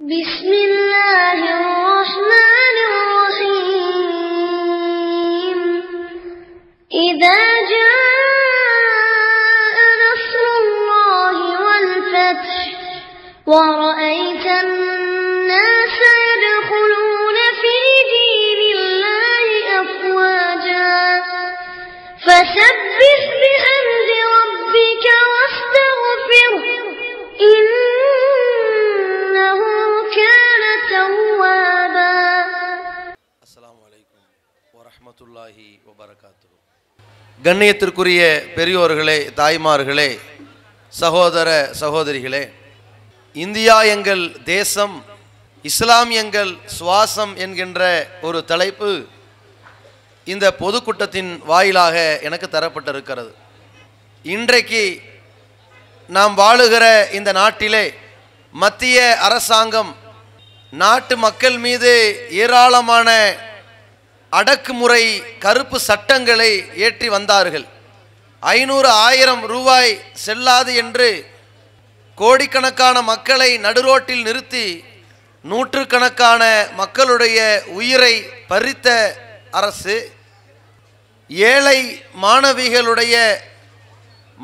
بسم الله الرحمن الرحيم إذا جاء نصر الله والفتح ورأيت الناس يدخلون في دين الله أفواجا فسبح வரமத்துல்லாஹி வபரகாத்து கண்ணியத்திற்குரிய பெரியோர்களே தாய்மார்களே சகோதர சகோதரிகளே இந்தியா எங்கள் தேசம் இஸ்லாம் எங்கள் சுவாசம் என்கின்ற ஒரு தலைப்பு இந்த பொதுக்கூட்டத்தின் வாயிலாக எனக்கு தரப்பட்டிருக்கிறது இன்றைக்கு நாம் வாழுகிற இந்த நாட்டிலே மத்திய அரசாங்கம் நாட்டு மக்கள் மீது ஏராளமான அடக்குமுறை கருப்பு சட்டங்களை ஏற்றி வந்தார்கள் ஐநூறு ஆயிரம் ரூபாய் செல்லாது என்று கோடிக்கணக்கான மக்களை நடுரோட்டில் நிறுத்தி நூற்றுக்கணக்கான மக்களுடைய உயிரை பறித்த அரசு ஏழை மாணவிகளுடைய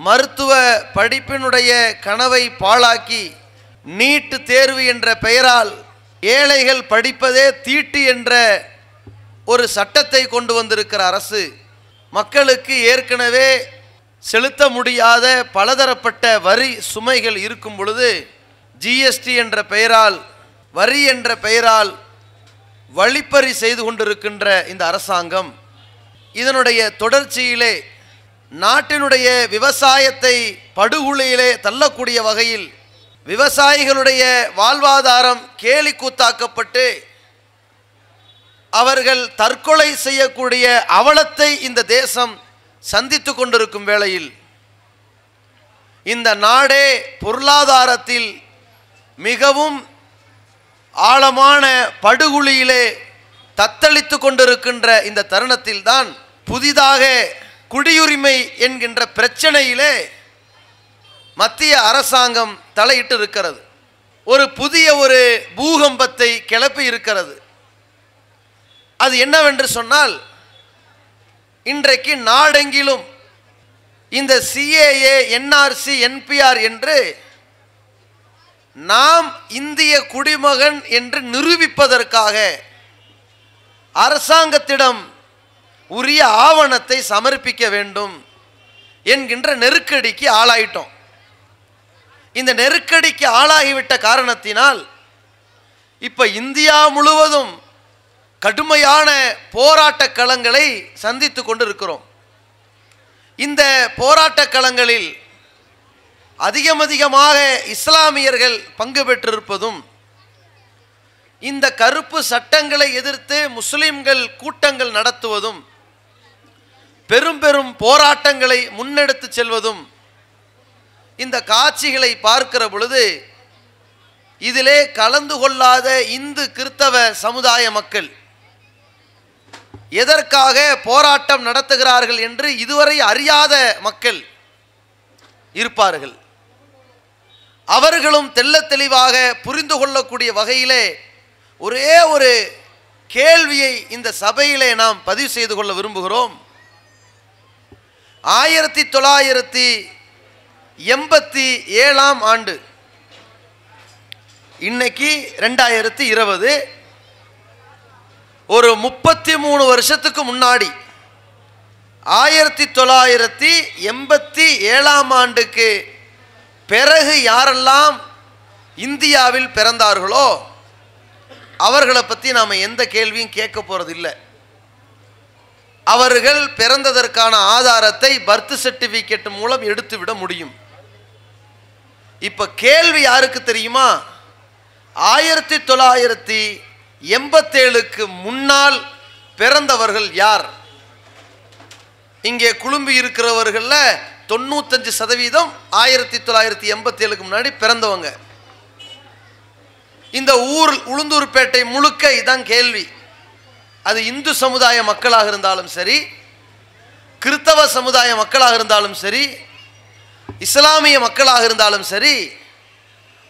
மருத்துவ படிப்பினுடைய கனவை பாழாக்கி நீட்டு தேர்வு என்ற பெயரால் ஏழைகள் படிப்பதே தீட்டு என்ற ஒரு சட்டத்தை கொண்டு வந்திருக்கிற அரசு மக்களுக்கு ஏற்கனவே செலுத்த முடியாத பலதரப்பட்ட வரி சுமைகள் இருக்கும் பொழுது ஜிஎஸ்டி என்ற பெயரால் வரி என்ற பெயரால் வழிப்பறி செய்து கொண்டிருக்கின்ற இந்த அரசாங்கம் இதனுடைய தொடர்ச்சியிலே நாட்டினுடைய விவசாயத்தை படுகொலையிலே தள்ளக்கூடிய வகையில் விவசாயிகளுடைய வாழ்வாதாரம் கேலி கூத்தாக்கப்பட்டு அவர்கள் தற்கொலை செய்யக்கூடிய அவலத்தை இந்த தேசம் சந்தித்து கொண்டிருக்கும் வேளையில் இந்த நாடே பொருளாதாரத்தில் மிகவும் ஆழமான படுகுழியிலே தத்தளித்து கொண்டிருக்கின்ற இந்த தருணத்தில்தான் புதிதாக குடியுரிமை என்கின்ற பிரச்சனையிலே மத்திய அரசாங்கம் தலையிட்டு இருக்கிறது ஒரு புதிய ஒரு பூகம்பத்தை கிளப்பி இருக்கிறது அது என்னவென்று சொன்னால் இன்றைக்கு நாடெங்கிலும் இந்த சிஏஏ என்ஆர்சி என்பிஆர் என்று நாம் இந்திய குடிமகன் என்று நிரூபிப்பதற்காக அரசாங்கத்திடம் உரிய ஆவணத்தை சமர்ப்பிக்க வேண்டும் என்கின்ற நெருக்கடிக்கு ஆளாயிட்டோம் இந்த நெருக்கடிக்கு ஆளாகிவிட்ட காரணத்தினால் இப்போ இந்தியா முழுவதும் கடுமையான போராட்ட களங்களை சந்தித்து கொண்டு இருக்கிறோம் இந்த போராட்ட களங்களில் அதிகமதிகமாக இஸ்லாமியர்கள் பங்கு பெற்றிருப்பதும் இந்த கருப்பு சட்டங்களை எதிர்த்து முஸ்லிம்கள் கூட்டங்கள் நடத்துவதும் பெரும் பெரும் போராட்டங்களை முன்னெடுத்து செல்வதும் இந்த காட்சிகளை பார்க்கிற பொழுது இதிலே கலந்து கொள்ளாத இந்து கிறித்தவ சமுதாய மக்கள் எதற்காக போராட்டம் நடத்துகிறார்கள் என்று இதுவரை அறியாத மக்கள் இருப்பார்கள் அவர்களும் தெல்ல தெளிவாக புரிந்து கொள்ளக்கூடிய வகையிலே ஒரே ஒரு கேள்வியை இந்த சபையிலே நாம் பதிவு செய்து கொள்ள விரும்புகிறோம் ஆயிரத்தி தொள்ளாயிரத்தி எண்பத்தி ஏழாம் ஆண்டு இன்னைக்கு ரெண்டாயிரத்தி இருபது ஒரு முப்பத்தி மூணு வருஷத்துக்கு முன்னாடி ஆயிரத்தி தொள்ளாயிரத்தி எண்பத்தி ஏழாம் ஆண்டுக்கு பிறகு யாரெல்லாம் இந்தியாவில் பிறந்தார்களோ அவர்களை பற்றி நாம் எந்த கேள்வியும் கேட்க போகிறதில்லை அவர்கள் பிறந்ததற்கான ஆதாரத்தை பர்த் சர்டிஃபிகேட் மூலம் எடுத்துவிட முடியும் இப்போ கேள்வி யாருக்கு தெரியுமா ஆயிரத்தி தொள்ளாயிரத்தி எண்பத்தேழுக்கு முன்னால் பிறந்தவர்கள் யார் இங்கே குழும்பி இருக்கிறவர்களில் தொண்ணூத்தஞ்சு சதவீதம் ஆயிரத்தி தொள்ளாயிரத்தி எண்பத்தேழுக்கு முன்னாடி பிறந்தவங்க இந்த ஊர் உளுந்தூர்பேட்டை முழுக்க இதுதான் கேள்வி அது இந்து சமுதாய மக்களாக இருந்தாலும் சரி கிறித்தவ சமுதாய மக்களாக இருந்தாலும் சரி இஸ்லாமிய மக்களாக இருந்தாலும் சரி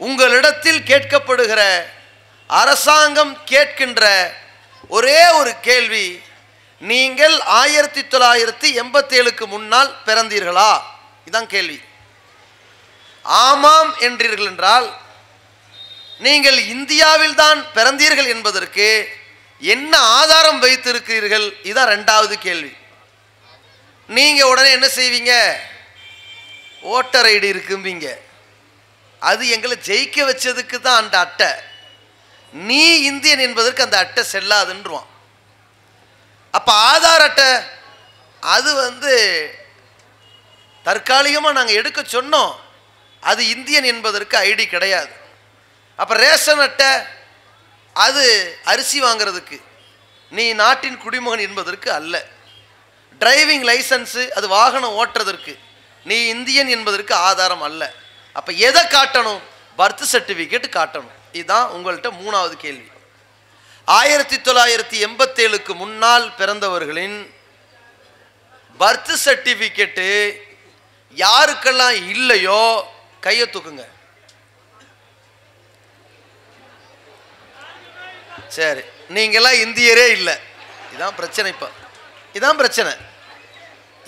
உங்களிடத்தில் கேட்கப்படுகிற அரசாங்கம் கேட்கின்ற ஒரே ஒரு கேள்வி நீங்கள் ஆயிரத்தி தொள்ளாயிரத்தி எண்பத்தி ஏழுக்கு முன்னால் பிறந்தீர்களா இதுதான் கேள்வி ஆமாம் என்றீர்கள் என்றால் நீங்கள் இந்தியாவில் தான் பிறந்தீர்கள் என்பதற்கு என்ன ஆதாரம் வைத்திருக்கிறீர்கள் இதுதான் ரெண்டாவது கேள்வி நீங்கள் உடனே என்ன செய்வீங்க ஓட்டர் ஐடி இருக்கும்பீங்க அது எங்களை ஜெயிக்க வச்சதுக்கு தான் அந்த அட்டை நீ இந்தியன் என்பதற்கு அந்த அட்டை செல்லாதுன்றான் அப்போ ஆதார் அட்டை அது வந்து தற்காலிகமாக நாங்கள் எடுக்க சொன்னோம் அது இந்தியன் என்பதற்கு ஐடி கிடையாது அப்போ ரேஷன் அட்டை அது அரிசி வாங்கிறதுக்கு நீ நாட்டின் குடிமகன் என்பதற்கு அல்ல டிரைவிங் லைசன்ஸு அது வாகனம் ஓட்டுறதற்கு நீ இந்தியன் என்பதற்கு ஆதாரம் அல்ல அப்போ எதை காட்டணும் பர்த் சர்டிஃபிகேட் காட்டணும் இதுதான் உங்கள்கிட்ட மூணாவது கேள்வி ஆயிரத்தி தொள்ளாயிரத்தி எண்பத்தேழுக்கு முன்னால் பிறந்தவர்களின் பர்த் சர்டிஃபிகேட்டு யாருக்கெல்லாம் இல்லையோ கையை தூக்குங்க சரி நீங்கள்லாம் இந்தியரே இல்லை இதான் பிரச்சனை இப்போ இதான் பிரச்சனை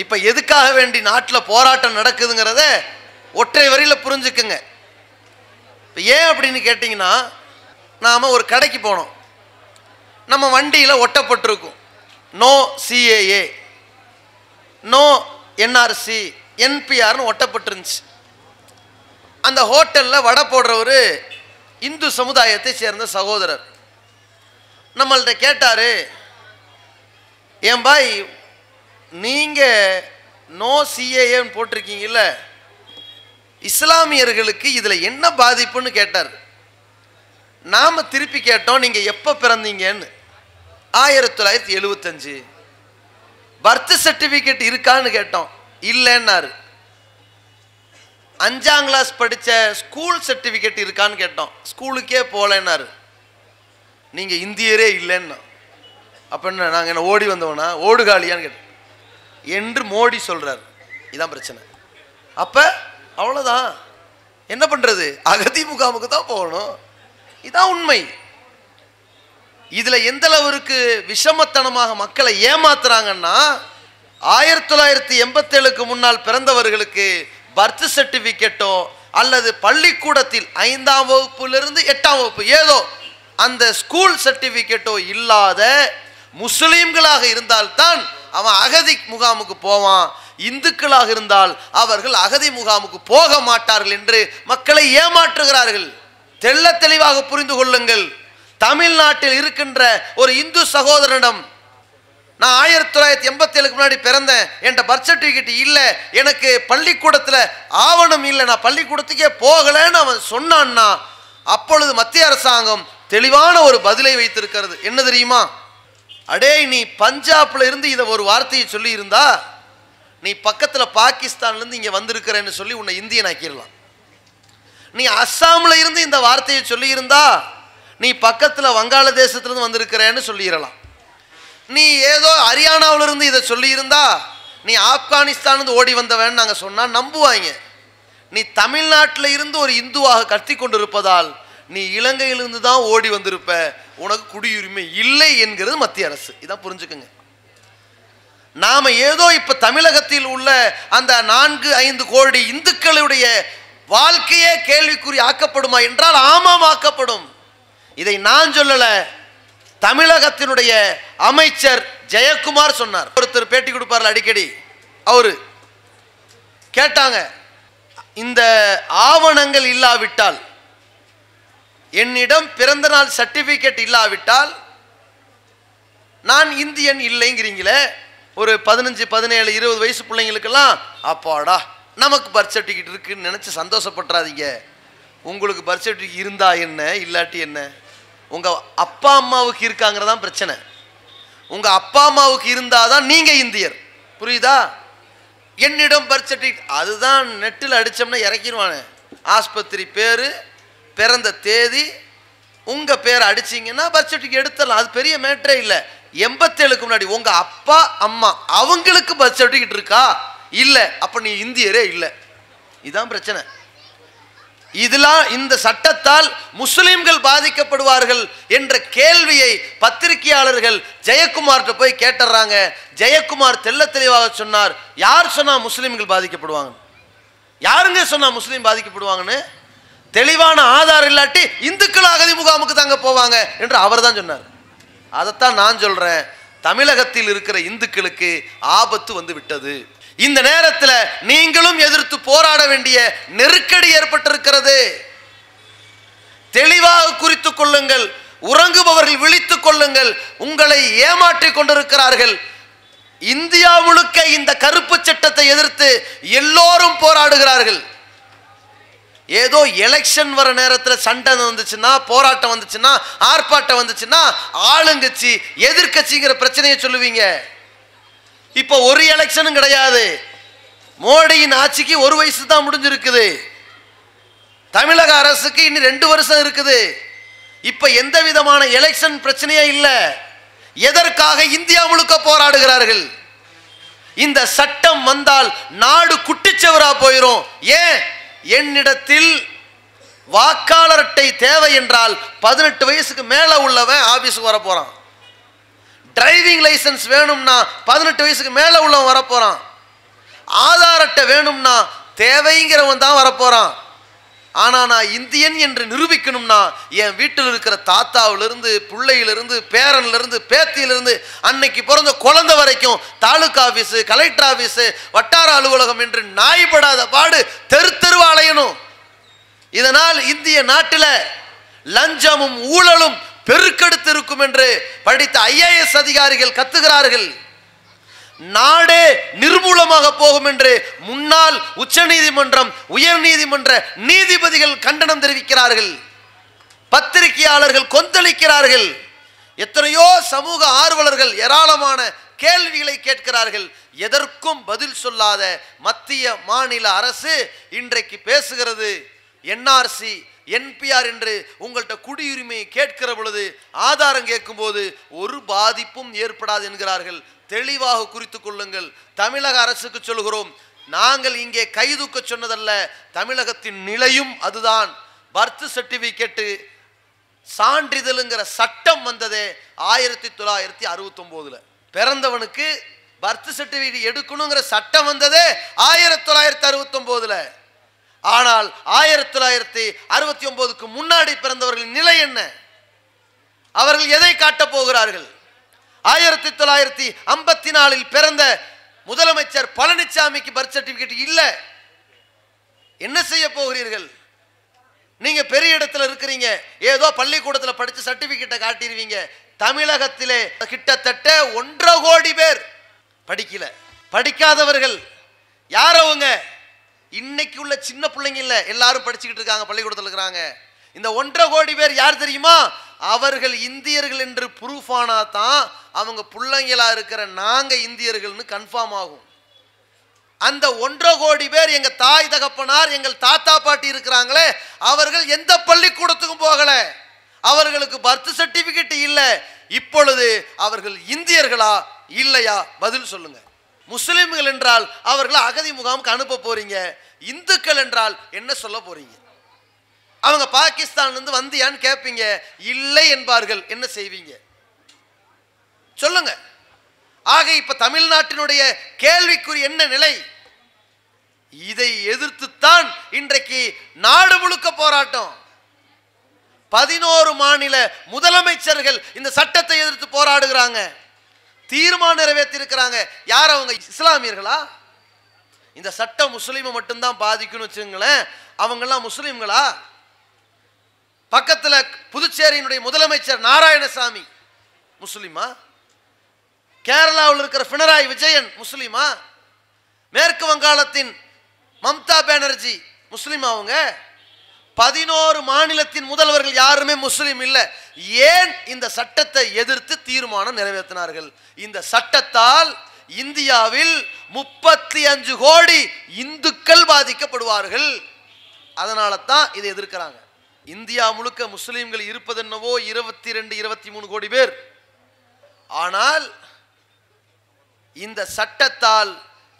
இப்போ எதுக்காக வேண்டி நாட்டில் போராட்டம் நடக்குதுங்கிறத ஒற்றை வரியில் புரிஞ்சுக்குங்க இப்போ ஏன் அப்படின்னு கேட்டிங்கன்னா நாம் ஒரு கடைக்கு போனோம் நம்ம வண்டியில் ஒட்டப்பட்டிருக்கும் நோ சிஏஏ நோ என்ஆர்சி என்பிஆர்னு ஒட்டப்பட்டிருந்துச்சு அந்த ஹோட்டலில் வடை போடுறவர் இந்து சமுதாயத்தை சேர்ந்த சகோதரர் நம்மள்கிட்ட கேட்டார் ஏன் பாய் நீங்கள் நோ சிஏஏன்னு போட்டிருக்கீங்கள இஸ்லாமியர்களுக்கு இதில் என்ன பாதிப்புன்னு கேட்டார் நாம் திருப்பி கேட்டோம் நீங்கள் எப்போ பிறந்தீங்கன்னு ஆயிரத்தி தொள்ளாயிரத்தி எழுபத்தஞ்சு பர்த் சர்டிஃபிகேட் இருக்கான்னு கேட்டோம் இல்லைன்னாரு அஞ்சாம் கிளாஸ் படித்த ஸ்கூல் சர்டிஃபிகேட் இருக்கான்னு கேட்டோம் ஸ்கூலுக்கே போகலன்னாரு நீங்கள் இந்தியரே இல்லைன்னா அப்போ என்ன நாங்கள் என்ன ஓடி வந்தோம்னா ஓடுகாலியான்னு கேட்டோம் என்று மோடி சொல்கிறார் இதான் பிரச்சனை அப்போ அவ்வளோதான் என்ன பண்ணுறது அகதி முகாமுக்கு தான் போகணும் இதான் உண்மை இதில் எந்த விஷமத்தனமாக மக்களை ஏமாத்துறாங்கன்னா ஆயிரத்தி தொள்ளாயிரத்தி எண்பத்தேழுக்கு முன்னால் பிறந்தவர்களுக்கு பர்த் சர்டிஃபிகேட்டோ அல்லது பள்ளிக்கூடத்தில் ஐந்தாம் வகுப்புலேருந்து எட்டாம் வகுப்பு ஏதோ அந்த ஸ்கூல் சர்டிஃபிகேட்டோ இல்லாத முஸ்லீம்களாக இருந்தால்தான் அவன் அகதி முகாமுக்கு போவான் இந்துக்களாக இருந்தால் அவர்கள் அகதி முகாமுக்கு போக மாட்டார்கள் என்று மக்களை ஏமாற்றுகிறார்கள் தெள்ள தெளிவாக புரிந்து கொள்ளுங்கள் தமிழ்நாட்டில் இருக்கின்ற ஒரு இந்து சகோதரனிடம் நான் ஆயிரத்தி தொள்ளாயிரத்தி எண்பத்தி ஏழுக்கு முன்னாடி பிறந்தேன் என்ற பர்த் சர்டிஃபிகேட் இல்லை எனக்கு பள்ளிக்கூடத்தில் ஆவணம் இல்லை நான் பள்ளிக்கூடத்துக்கே போகலைன்னு அவன் சொன்னான்னா அப்பொழுது மத்திய அரசாங்கம் தெளிவான ஒரு பதிலை வைத்திருக்கிறது என்ன தெரியுமா அடே நீ பஞ்சாப்ல இருந்து இதை ஒரு வார்த்தையை சொல்லி இருந்தா நீ பக்கத்தில் பாகிஸ்தான்லேருந்து இங்கே வந்திருக்கிறேன்னு சொல்லி உன்னை இந்தியன் ஆக்கிடலாம் நீ அஸ்ஸாமில் இருந்து இந்த வார்த்தையை சொல்லியிருந்தா நீ பக்கத்தில் வங்காளதேசத்துலேருந்து வந்திருக்கிறேன்னு சொல்லிடலாம் நீ ஏதோ ஹரியானாவிலிருந்து இதை சொல்லியிருந்தா நீ ஆப்கானிஸ்தான்லேருந்து ஓடி வந்தவன் நாங்கள் சொன்னால் நம்புவாங்க நீ தமிழ்நாட்டில் இருந்து ஒரு இந்துவாக கத்தி கொண்டிருப்பதால் நீ இலங்கையிலிருந்து தான் ஓடி வந்திருப்ப உனக்கு குடியுரிமை இல்லை என்கிறது மத்திய அரசு இதான் புரிஞ்சுக்கோங்க நாம் ஏதோ இப்போ தமிழகத்தில் உள்ள அந்த நான்கு ஐந்து கோடி இந்துக்களுடைய வாழ்க்கையே கேள்விக்குறி ஆக்கப்படுமா என்றால் ஆமாம் ஆக்கப்படும் இதை நான் சொல்லலை தமிழகத்தினுடைய அமைச்சர் ஜெயக்குமார் சொன்னார் ஒருத்தர் பேட்டி கொடுப்பார் அடிக்கடி அவரு கேட்டாங்க இந்த ஆவணங்கள் இல்லாவிட்டால் என்னிடம் பிறந்த நாள் சர்டிபிகேட் இல்லாவிட்டால் நான் இந்தியன் இல்லைங்கிறீங்களே ஒரு பதினஞ்சு பதினேழு இருபது வயசு பிள்ளைங்களுக்கெல்லாம் அப்பாடா நமக்கு பர்த் சர்டிஃபிகேட் இருக்குன்னு நினச்சி சந்தோஷப்படுறாதீங்க உங்களுக்கு பர்த் சர்டிஃபிகேட் இருந்தா என்ன இல்லாட்டி என்ன உங்கள் அப்பா அம்மாவுக்கு இருக்காங்கிறதான் பிரச்சனை உங்கள் அப்பா அம்மாவுக்கு இருந்தால் தான் நீங்கள் இந்தியர் புரியுதா என்னிடம் பர்த் சர்டிஃபிகேட் அதுதான் நெட்டில் அடித்தோம்னா இறக்கிடுவானே ஆஸ்பத்திரி பேர் பிறந்த தேதி உங்கள் பேரை அடிச்சிங்கன்னா பர்த் சர்டிஃபிகேட் எடுத்துடலாம் அது பெரிய மேட்டரே இல்லை எண்பத்தேழுக்கு முன்னாடி உங்கள் அப்பா அம்மா அவங்களுக்கு பர்த் சர்டிஃபிகேட் இருக்கா இல்லை அப்போ நீ இந்தியரே இல்லை இதுதான் பிரச்சனை இதெல்லாம் இந்த சட்டத்தால் முஸ்லிம்கள் பாதிக்கப்படுவார்கள் என்ற கேள்வியை பத்திரிகையாளர்கள் ஜெயக்குமார்கிட்ட போய் கேட்டுறாங்க ஜெயக்குமார் தெல்ல தெளிவாக சொன்னார் யார் சொன்னால் முஸ்லீம்கள் பாதிக்கப்படுவாங்க யாருங்க சொன்னால் முஸ்லீம் பாதிக்கப்படுவாங்கன்னு தெளிவான ஆதாரம் இல்லாட்டி இந்துக்கள் அகதி முகாமுக்கு தாங்க போவாங்க என்று அவர் தான் சொன்னார் அதைத்தான் நான் சொல்கிறேன் தமிழகத்தில் இருக்கிற இந்துக்களுக்கு ஆபத்து வந்து விட்டது இந்த நேரத்தில் நீங்களும் எதிர்த்து போராட வேண்டிய நெருக்கடி ஏற்பட்டிருக்கிறது தெளிவாக குறித்து கொள்ளுங்கள் உறங்குபவர்கள் விழித்துக் கொள்ளுங்கள் உங்களை ஏமாற்றிக் கொண்டிருக்கிறார்கள் இந்தியா முழுக்க இந்த கருப்பு சட்டத்தை எதிர்த்து எல்லோரும் போராடுகிறார்கள் ஏதோ எலெக்ஷன் வர நேரத்தில் சண்டை வந்துச்சுன்னா போராட்டம் வந்துச்சுன்னா ஆர்ப்பாட்டம் வந்துச்சுன்னா ஆளுங்கட்சி எதிர்கட்சிங்கிற பிரச்சனையை சொல்லுவீங்க இப்போ ஒரு எலெக்ஷனும் கிடையாது மோடியின் ஆட்சிக்கு ஒரு வயசு தான் முடிஞ்சிருக்குது தமிழக அரசுக்கு இன்னும் ரெண்டு வருஷம் இருக்குது இப்போ எந்த விதமான எலெக்ஷன் பிரச்சனையே இல்லை எதற்காக இந்தியா முழுக்க போராடுகிறார்கள் இந்த சட்டம் வந்தால் நாடு குட்டிச்சவரா போயிடும் ஏன் என்னிடத்தில் வாக்காளர் அட்டை தேவை என்றால் பதினெட்டு வயசுக்கு மேலே உள்ளவன் ஆஃபீஸுக்கு வர டிரைவிங் லைசன்ஸ் வேணும்னா பதினெட்டு வயசுக்கு மேலே உள்ளவன் வரப்போகிறான் ஆதார் அட்டை வேணும்னா தேவைங்கிறவன் தான் வரப்போகிறான் ஆனால் நான் இந்தியன் என்று நிரூபிக்கணும்னா என் வீட்டில் இருக்கிற தாத்தாவிலிருந்து பிள்ளையிலிருந்து பேரன்லேருந்து பேத்தியிலிருந்து அன்னைக்கு பிறந்த குழந்தை வரைக்கும் தாலுக்கா ஆஃபீஸு கலெக்டர் ஆஃபீஸு வட்டார அலுவலகம் என்று நாய்படாத பாடு தெரு தெருவா அலையணும் இதனால் இந்திய நாட்டில் லஞ்சமும் ஊழலும் பெருக்கெடுத்து இருக்கும் என்று படித்த ஐஏஎஸ் அதிகாரிகள் கத்துகிறார்கள் நாடே நிர்மூலமாக போகும் என்று முன்னாள் உச்ச நீதிமன்றம் உயர் நீதிமன்ற நீதிபதிகள் கண்டனம் தெரிவிக்கிறார்கள் பத்திரிகையாளர்கள் கொந்தளிக்கிறார்கள் எத்தனையோ சமூக ஆர்வலர்கள் ஏராளமான கேள்விகளை கேட்கிறார்கள் எதற்கும் பதில் சொல்லாத மத்திய மாநில அரசு இன்றைக்கு பேசுகிறது என்ஆர்சி என்பிஆர் என்று உங்கள்கிட்ட குடியுரிமையை கேட்கிற பொழுது ஆதாரம் போது ஒரு பாதிப்பும் ஏற்படாது என்கிறார்கள் தெளிவாக குறித்து கொள்ளுங்கள் தமிழக அரசுக்கு சொல்கிறோம் நாங்கள் இங்கே கைதுக்க சொன்னதல்ல தமிழகத்தின் நிலையும் அதுதான் பர்த் சர்டிபிகேட்டு சான்றிதழுங்கிற சட்டம் வந்ததே ஆயிரத்தி தொள்ளாயிரத்தி அறுபத்தொம்போதுல பிறந்தவனுக்கு பர்த் சர்டிபிகேட் எடுக்கணுங்கிற சட்டம் வந்ததே ஆயிரத்தி தொள்ளாயிரத்தி அறுபத்தொம்போதுல ஆனால் ஆயிரத்தி தொள்ளாயிரத்தி அறுபத்தி ஒன்பதுக்கு முன்னாடி பிறந்தவர்களின் நிலை என்ன அவர்கள் எதை காட்டப் போகிறார்கள் ஆயிரத்தி தொள்ளாயிரத்தி ஐம்பத்தி நாலில் பிறந்த முதலமைச்சர் பழனிசாமிக்கு பர்த் சர்டிபிகேட் இல்லை என்ன செய்ய போகிறீர்கள் நீங்க பெரிய இடத்துல இருக்கிறீங்க ஏதோ பள்ளிக்கூடத்தில் படிச்சு சர்டிபிகேட்டை காட்டிடுவீங்க தமிழகத்திலே கிட்டத்தட்ட ஒன்றரை கோடி பேர் படிக்கல படிக்காதவர்கள் யார் அவங்க இன்னைக்கு உள்ள சின்ன பிள்ளைங்க இல்லை எல்லாரும் படிச்சுக்கிட்டு இருக்காங்க பள்ளிக்கூடத்தில் இருக்கிறாங்க இந்த ஒன்றரை கோடி பேர் யார் தெரியுமா அவர்கள் இந்தியர்கள் என்று ப்ரூஃப் ஆனால் தான் அவங்க பிள்ளைங்களா இருக்கிற நாங்கள் இந்தியர்கள்னு கன்ஃபார்ம் ஆகும் அந்த ஒன்றரை கோடி பேர் எங்கள் தாய் தகப்பனார் எங்கள் தாத்தா பாட்டி இருக்கிறாங்களே அவர்கள் எந்த பள்ளிக்கூடத்துக்கும் போகலை அவர்களுக்கு பர்த் சர்டிஃபிகேட் இல்லை இப்பொழுது அவர்கள் இந்தியர்களா இல்லையா பதில் சொல்லுங்க முஸ்லிம்கள் என்றால் அவர்களை அகதி முகாமுக்கு அனுப்ப போறீங்க இந்துக்கள் என்றால் என்ன சொல்ல போறீங்க அவங்க பாகிஸ்தான்லேருந்து வந்தியான்னு கேட்பீங்க இல்லை என்பார்கள் என்ன செய்வீங்க சொல்லுங்க ஆக இப்போ தமிழ்நாட்டினுடைய கேள்விக்குறி என்ன நிலை இதை எதிர்த்துத்தான் இன்றைக்கு நாடு முழுக்க போராட்டம் பதினோரு மாநில முதலமைச்சர்கள் இந்த சட்டத்தை எதிர்த்து போராடுகிறாங்க தீர்மானம் நிறைவேற்றிருக்கிறாங்க யார் அவங்க இஸ்லாமியர்களா இந்த சட்டம் முஸ்லீமை மட்டும்தான் பாதிக்கும்னு வச்சுங்களேன் அவங்கெல்லாம் முஸ்லீம்களா பக்கத்தில் புதுச்சேரியினுடைய முதலமைச்சர் நாராயணசாமி முஸ்லீமா கேரளாவில் இருக்கிற பினராயி விஜயன் முஸ்லீமா மேற்கு வங்காளத்தின் மம்தா பேனர்ஜி முஸ்லீம் அவங்க பதினோரு மாநிலத்தின் முதல்வர்கள் யாருமே முஸ்லீம் இல்லை ஏன் இந்த சட்டத்தை எதிர்த்து தீர்மானம் நிறைவேற்றினார்கள் இந்த சட்டத்தால் இந்தியாவில் முப்பத்தி அஞ்சு கோடி இந்துக்கள் பாதிக்கப்படுவார்கள் அதனால தான் இதை எதிர்க்கிறாங்க இந்தியா முழுக்க முஸ்லீம்கள் இருப்பதென்னவோ இருபத்தி ரெண்டு இருபத்தி மூணு கோடி பேர் ஆனால் இந்த சட்டத்தால்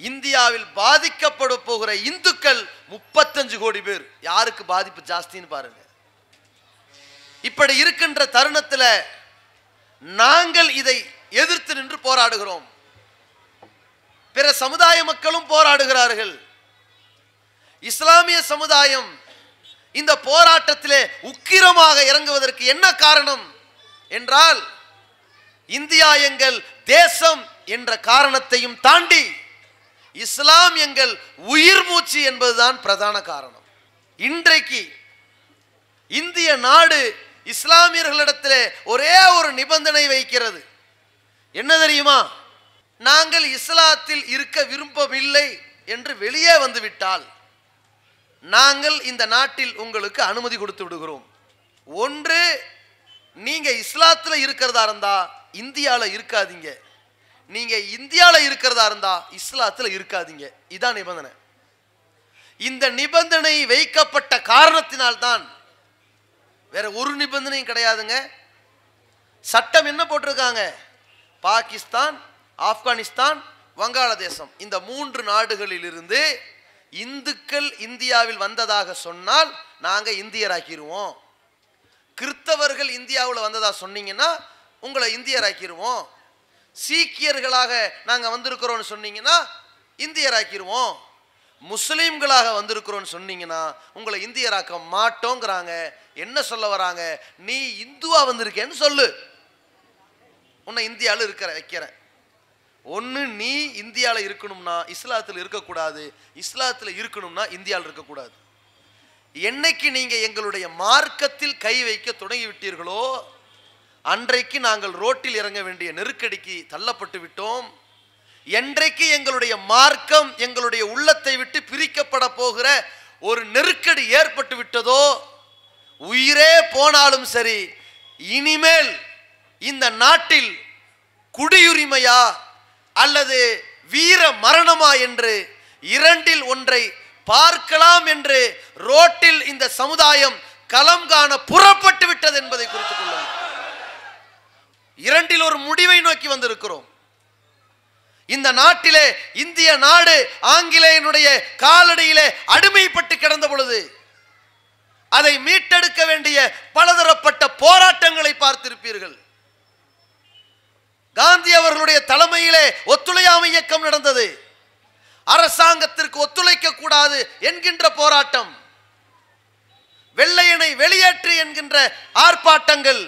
இந்தியாவில் பாதிக்கப்பட போகிற இந்துக்கள் முப்பத்தஞ்சு கோடி பேர் யாருக்கு பாதிப்பு ஜாஸ்தின்னு பாருங்க இப்படி இருக்கின்ற தருணத்தில் நாங்கள் இதை எதிர்த்து நின்று போராடுகிறோம் பிற சமுதாய மக்களும் போராடுகிறார்கள் இஸ்லாமிய சமுதாயம் இந்த போராட்டத்திலே உக்கிரமாக இறங்குவதற்கு என்ன காரணம் என்றால் இந்தியா எங்கள் தேசம் என்ற காரணத்தையும் தாண்டி இஸ்லாம் எங்கள் உயிர் மூச்சு என்பதுதான் பிரதான காரணம் இன்றைக்கு இந்திய நாடு இஸ்லாமியர்களிடத்தில் ஒரே ஒரு நிபந்தனை வைக்கிறது என்ன தெரியுமா நாங்கள் இஸ்லாத்தில் இருக்க விரும்பவில்லை என்று வெளியே வந்துவிட்டால் நாங்கள் இந்த நாட்டில் உங்களுக்கு அனுமதி கொடுத்து விடுகிறோம் ஒன்று நீங்கள் இஸ்லாத்தில் இருக்கிறதா இருந்தா இந்தியாவில் இருக்காதீங்க நீங்கள் இந்தியாவில் இருக்கிறதா இருந்தா இஸ்லாத்தில் இருக்காதீங்க இதான் நிபந்தனை இந்த நிபந்தனை வைக்கப்பட்ட காரணத்தினால்தான் வேற ஒரு நிபந்தனையும் கிடையாதுங்க சட்டம் என்ன போட்டிருக்காங்க பாகிஸ்தான் ஆப்கானிஸ்தான் வங்காளதேசம் இந்த மூன்று நாடுகளிலிருந்து இந்துக்கள் இந்தியாவில் வந்ததாக சொன்னால் நாங்கள் இந்தியராக்கிடுவோம் கிறிஸ்தவர்கள் இந்தியாவில் வந்ததாக சொன்னீங்கன்னா உங்களை இந்தியராக்கிடுவோம் சீக்கியர்களாக நாங்கள் வந்திருக்கிறோம்னு சொன்னீங்கன்னா இந்தியராக்கிடுவோம் முஸ்லீம்களாக வந்திருக்கிறோன்னு சொன்னீங்கன்னா உங்களை இந்தியராக்க மாட்டோங்கிறாங்க என்ன சொல்ல வராங்க நீ இந்துவா வந்திருக்கேன்னு சொல்லு உன்னை இந்தியாவில் இருக்கிற வைக்கிறேன் ஒன்று நீ இந்தியாவில் இருக்கணும்னா இஸ்லாத்தில் இருக்கக்கூடாது இஸ்லாத்தில் இருக்கணும்னா இந்தியாவில் இருக்கக்கூடாது என்னைக்கு நீங்கள் எங்களுடைய மார்க்கத்தில் கை வைக்க தொடங்கிவிட்டீர்களோ அன்றைக்கு நாங்கள் ரோட்டில் இறங்க வேண்டிய நெருக்கடிக்கு தள்ளப்பட்டு விட்டோம் என்றைக்கு எங்களுடைய மார்க்கம் எங்களுடைய உள்ளத்தை விட்டு பிரிக்கப்பட போகிற ஒரு நெருக்கடி ஏற்பட்டு விட்டதோ உயிரே போனாலும் சரி இனிமேல் இந்த நாட்டில் குடியுரிமையா அல்லது வீர மரணமா என்று இரண்டில் ஒன்றை பார்க்கலாம் என்று ரோட்டில் இந்த சமுதாயம் களம் காண புறப்பட்டு விட்டது என்பதை குறித்துக் கொள்ளுங்கள் இரண்டில் ஒரு முடிவை நோக்கி வந்திருக்கிறோம் இந்த நாட்டிலே இந்திய நாடு ஆங்கிலேயனுடைய காலடியிலே அடிமைப்பட்டு கிடந்த பொழுது அதை மீட்டெடுக்க வேண்டிய பலதரப்பட்ட போராட்டங்களை பார்த்திருப்பீர்கள் காந்தி அவர்களுடைய தலைமையிலே ஒத்துழையாமை இயக்கம் நடந்தது அரசாங்கத்திற்கு ஒத்துழைக்க கூடாது என்கின்ற போராட்டம் வெள்ளையனை வெளியேற்று என்கின்ற ஆர்ப்பாட்டங்கள்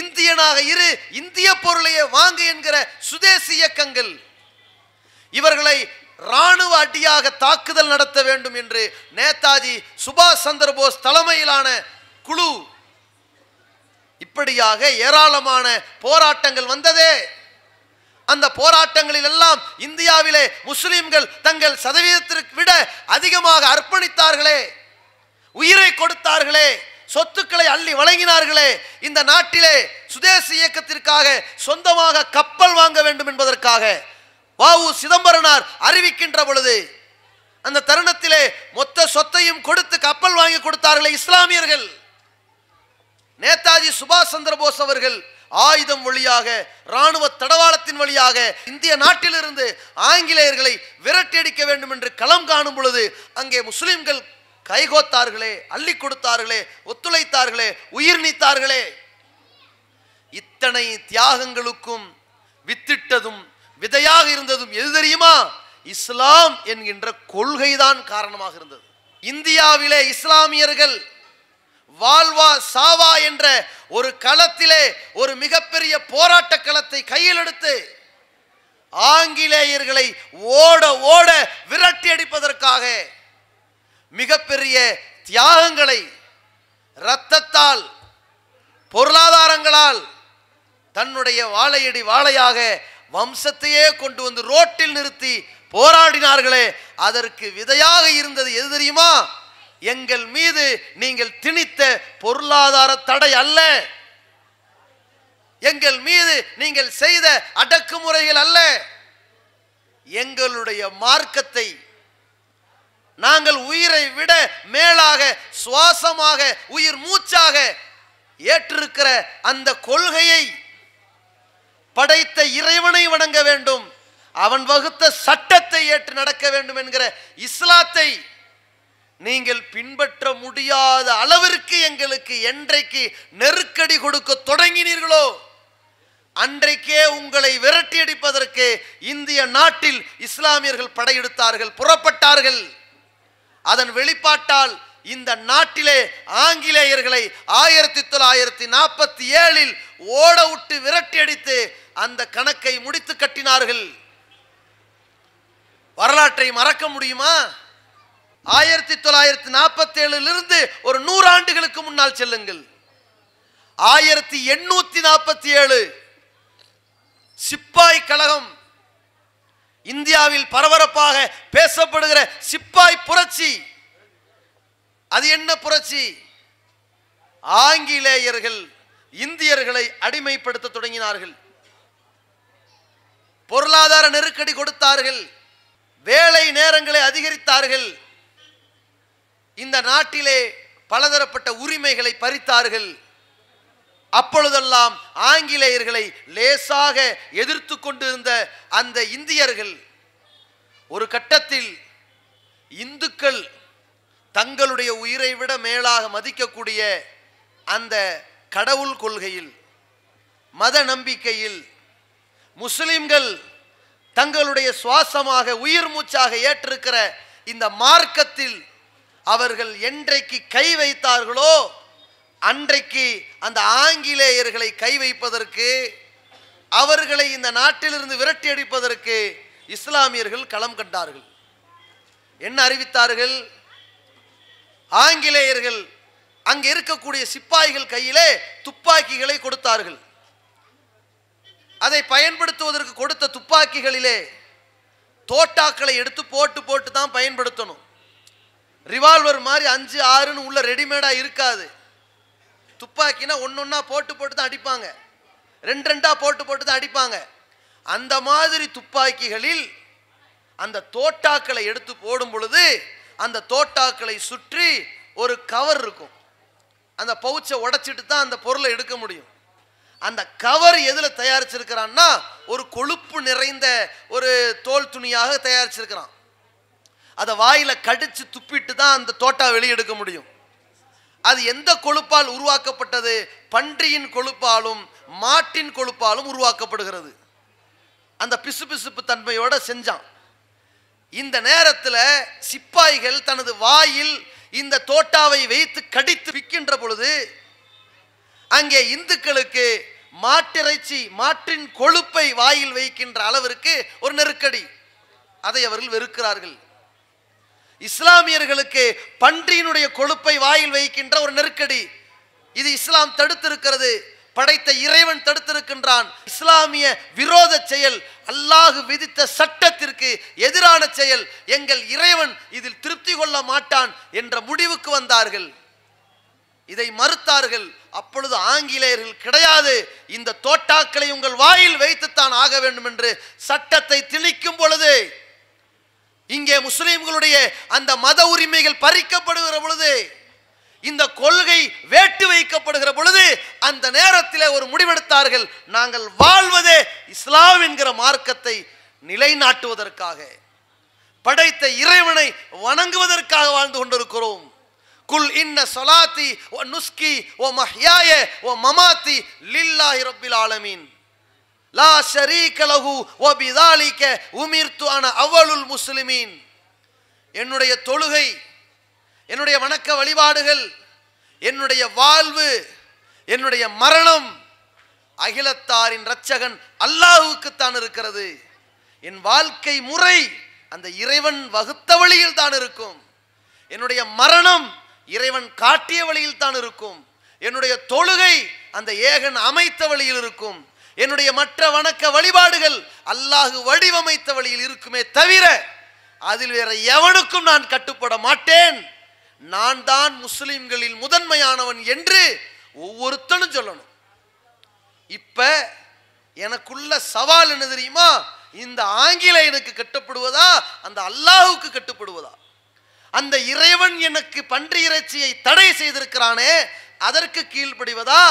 இந்தியனாக இரு இந்திய பொருளையே வாங்கு என்கிற சுதேசி இயக்கங்கள் இவர்களை ராணுவ அடியாக தாக்குதல் நடத்த வேண்டும் என்று நேதாஜி சுபாஷ் சந்திரபோஸ் தலைமையிலான குழு இப்படியாக ஏராளமான போராட்டங்கள் வந்ததே அந்த போராட்டங்களில் எல்லாம் இந்தியாவிலே முஸ்லிம்கள் தங்கள் சதவீதத்திற்கு விட அதிகமாக அர்ப்பணித்தார்களே உயிரை கொடுத்தார்களே சொத்துக்களை அள்ளி வழங்கினார்களே இந்த நாட்டிலே சுதேச இயக்கத்திற்காக சொந்தமாக கப்பல் வாங்க வேண்டும் என்பதற்காக வாவு சிதம்பரனார் அறிவிக்கின்ற பொழுது அந்த தருணத்திலே மொத்த சொத்தையும் கொடுத்து கப்பல் வாங்கி கொடுத்தார்களே இஸ்லாமியர்கள் நேதாஜி சுபாஷ் சந்திரபோஸ் அவர்கள் ஆயுதம் வழியாக ராணுவ தடவாளத்தின் வழியாக இந்திய நாட்டிலிருந்து ஆங்கிலேயர்களை விரட்டியடிக்க வேண்டும் என்று களம் காணும் பொழுது அங்கே முஸ்லிம்கள் கைகோத்தார்களே அள்ளி கொடுத்தார்களே ஒத்துழைத்தார்களே உயிர் நீத்தார்களே இத்தனை தியாகங்களுக்கும் வித்திட்டதும் விதையாக இருந்ததும் எது தெரியுமா இஸ்லாம் என்கின்ற கொள்கைதான் காரணமாக இருந்தது இந்தியாவிலே இஸ்லாமியர்கள் வாழ்வா சாவா என்ற ஒரு களத்திலே ஒரு மிகப்பெரிய போராட்ட களத்தை கையில் எடுத்து ஆங்கிலேயர்களை ஓட ஓட விரட்டி அடிப்பதற்காக மிகப்பெரிய தியாகங்களை இரத்தத்தால் பொருளாதாரங்களால் தன்னுடைய வாழையடி வாழையாக வம்சத்தையே கொண்டு வந்து ரோட்டில் நிறுத்தி போராடினார்களே அதற்கு விதையாக இருந்தது எது தெரியுமா எங்கள் மீது நீங்கள் திணித்த பொருளாதார தடை அல்ல எங்கள் மீது நீங்கள் செய்த அடக்குமுறைகள் அல்ல எங்களுடைய மார்க்கத்தை நாங்கள் உயிரை விட மேலாக சுவாசமாக உயிர் மூச்சாக ஏற்றிருக்கிற அந்த கொள்கையை படைத்த இறைவனை வணங்க வேண்டும் அவன் வகுத்த சட்டத்தை ஏற்று நடக்க வேண்டும் என்கிற இஸ்லாத்தை நீங்கள் பின்பற்ற முடியாத அளவிற்கு எங்களுக்கு என்றைக்கு நெருக்கடி கொடுக்க தொடங்கினீர்களோ அன்றைக்கே உங்களை விரட்டி அடிப்பதற்கு இந்திய நாட்டில் இஸ்லாமியர்கள் படையெடுத்தார்கள் புறப்பட்டார்கள் அதன் வெளிப்பாட்டால் இந்த நாட்டிலே ஆங்கிலேயர்களை ஆயிரத்தி தொள்ளாயிரத்தி நாற்பத்தி ஏழில் ஓட விட்டு விரட்டி அடித்து அந்த கணக்கை முடித்து கட்டினார்கள் வரலாற்றை மறக்க முடியுமா ஆயிரத்தி தொள்ளாயிரத்தி நாற்பத்தி ஏழுலிருந்து ஒரு நூறு ஆண்டுகளுக்கு முன்னால் செல்லுங்கள் ஆயிரத்தி எண்ணூத்தி நாற்பத்தி ஏழு சிப்பாய் கழகம் இந்தியாவில் பரபரப்பாக பேசப்படுகிற சிப்பாய் புரட்சி அது என்ன புரட்சி ஆங்கிலேயர்கள் இந்தியர்களை அடிமைப்படுத்த தொடங்கினார்கள் பொருளாதார நெருக்கடி கொடுத்தார்கள் வேலை நேரங்களை அதிகரித்தார்கள் இந்த நாட்டிலே பலதரப்பட்ட உரிமைகளை பறித்தார்கள் அப்பொழுதெல்லாம் ஆங்கிலேயர்களை லேசாக எதிர்த்து கொண்டிருந்த அந்த இந்தியர்கள் ஒரு கட்டத்தில் இந்துக்கள் தங்களுடைய உயிரை விட மேலாக மதிக்கக்கூடிய அந்த கடவுள் கொள்கையில் மத நம்பிக்கையில் முஸ்லிம்கள் தங்களுடைய சுவாசமாக உயிர் மூச்சாக ஏற்றிருக்கிற இந்த மார்க்கத்தில் அவர்கள் என்றைக்கு கை வைத்தார்களோ அன்றைக்கு அந்த ஆங்கிலேயர்களை கை வைப்பதற்கு அவர்களை இந்த நாட்டிலிருந்து விரட்டி அடிப்பதற்கு இஸ்லாமியர்கள் களம் கண்டார்கள் என்ன அறிவித்தார்கள் ஆங்கிலேயர்கள் அங்கே இருக்கக்கூடிய சிப்பாய்கள் கையிலே துப்பாக்கிகளை கொடுத்தார்கள் அதை பயன்படுத்துவதற்கு கொடுத்த துப்பாக்கிகளிலே தோட்டாக்களை எடுத்து போட்டு போட்டு தான் பயன்படுத்தணும் ரிவால்வர் மாதிரி அஞ்சு ஆறுன்னு உள்ள ரெடிமேடாக இருக்காது துப்பாக்கினா ஒன்று ஒன்றா போட்டு போட்டு தான் அடிப்பாங்க ரெண்டு ரெண்டாக போட்டு போட்டு தான் அடிப்பாங்க அந்த மாதிரி துப்பாக்கிகளில் அந்த தோட்டாக்களை எடுத்து போடும் பொழுது அந்த தோட்டாக்களை சுற்றி ஒரு கவர் இருக்கும் அந்த பவுச்சை உடைச்சிட்டு தான் அந்த பொருளை எடுக்க முடியும் அந்த கவர் எதில் தயாரிச்சிருக்கிறான்னா ஒரு கொழுப்பு நிறைந்த ஒரு தோல் துணியாக தயாரிச்சிருக்கிறான் அதை வாயில் கடித்து துப்பிட்டு தான் அந்த தோட்டா வெளியெடுக்க முடியும் அது எந்த கொழுப்பால் உருவாக்கப்பட்டது பன்றியின் கொழுப்பாலும் மாட்டின் கொழுப்பாலும் உருவாக்கப்படுகிறது அந்த பிசுபிசுப்பு தன்மையோட செஞ்சான் இந்த நேரத்தில் சிப்பாய்கள் தனது வாயில் இந்த தோட்டாவை வைத்து கடித்து விற்கின்ற பொழுது அங்கே இந்துக்களுக்கு மாட்டிறைச்சி மாட்டின் கொழுப்பை வாயில் வைக்கின்ற அளவிற்கு ஒரு நெருக்கடி அதை அவர்கள் வெறுக்கிறார்கள் இஸ்லாமியர்களுக்கு பன்றியினுடைய கொழுப்பை வாயில் வைக்கின்ற ஒரு நெருக்கடி இது இஸ்லாம் தடுத்திருக்கிறது படைத்த இறைவன் தடுத்திருக்கின்றான் இஸ்லாமிய விரோத செயல் அல்லாஹு விதித்த சட்டத்திற்கு எதிரான செயல் எங்கள் இறைவன் இதில் திருப்தி கொள்ள மாட்டான் என்ற முடிவுக்கு வந்தார்கள் இதை மறுத்தார்கள் அப்பொழுது ஆங்கிலேயர்கள் கிடையாது இந்த தோட்டாக்களை உங்கள் வாயில் வைத்துத்தான் ஆக வேண்டும் என்று சட்டத்தை திணிக்கும் பொழுது இங்கே முஸ்லீம்களுடைய அந்த மத உரிமைகள் பறிக்கப்படுகிற பொழுது இந்த கொள்கை வேட்டு வைக்கப்படுகிற பொழுது அந்த நேரத்தில் ஒரு முடிவெடுத்தார்கள் நாங்கள் வாழ்வதே இஸ்லாம் என்கிற மார்க்கத்தை நிலைநாட்டுவதற்காக படைத்த இறைவனை வணங்குவதற்காக வாழ்ந்து கொண்டிருக்கிறோம் குல் இன்ன சொலாத்தி ஓ நுஸ்கி ஓ மஹ்யாய ஓ மமாத்தி லில்லாஹி ரப்பில் ஆலமீன் லா ஷரீக லஹு ஓ பிதாலிக்க உமிர்த்து ஆன அவளுல் முஸ்லிமீன் என்னுடைய தொழுகை என்னுடைய வணக்க வழிபாடுகள் என்னுடைய வாழ்வு என்னுடைய மரணம் அகிலத்தாரின் இரட்சகன் அல்லாஹுக்குத்தான் இருக்கிறது என் வாழ்க்கை முறை அந்த இறைவன் வகுத்த வழியில் தான் இருக்கும் என்னுடைய மரணம் இறைவன் காட்டிய வழியில் தான் இருக்கும் என்னுடைய தொழுகை அந்த ஏகன் அமைத்த வழியில் இருக்கும் என்னுடைய மற்ற வணக்க வழிபாடுகள் அல்லாஹு வடிவமைத்த வழியில் இருக்குமே தவிர அதில் வேற எவனுக்கும் நான் கட்டுப்பட மாட்டேன் நான் தான் முஸ்லிம்களில் முதன்மையானவன் என்று ஒவ்வொருத்தனும் சொல்லணும் இப்ப எனக்குள்ள சவால் என்ன தெரியுமா இந்த எனக்கு கட்டுப்படுவதா அந்த அல்லாஹுக்கு கட்டுப்படுவதா அந்த இறைவன் எனக்கு பன்றி இறைச்சியை தடை செய்திருக்கிறானே அதற்கு கீழ்ப்படிவதா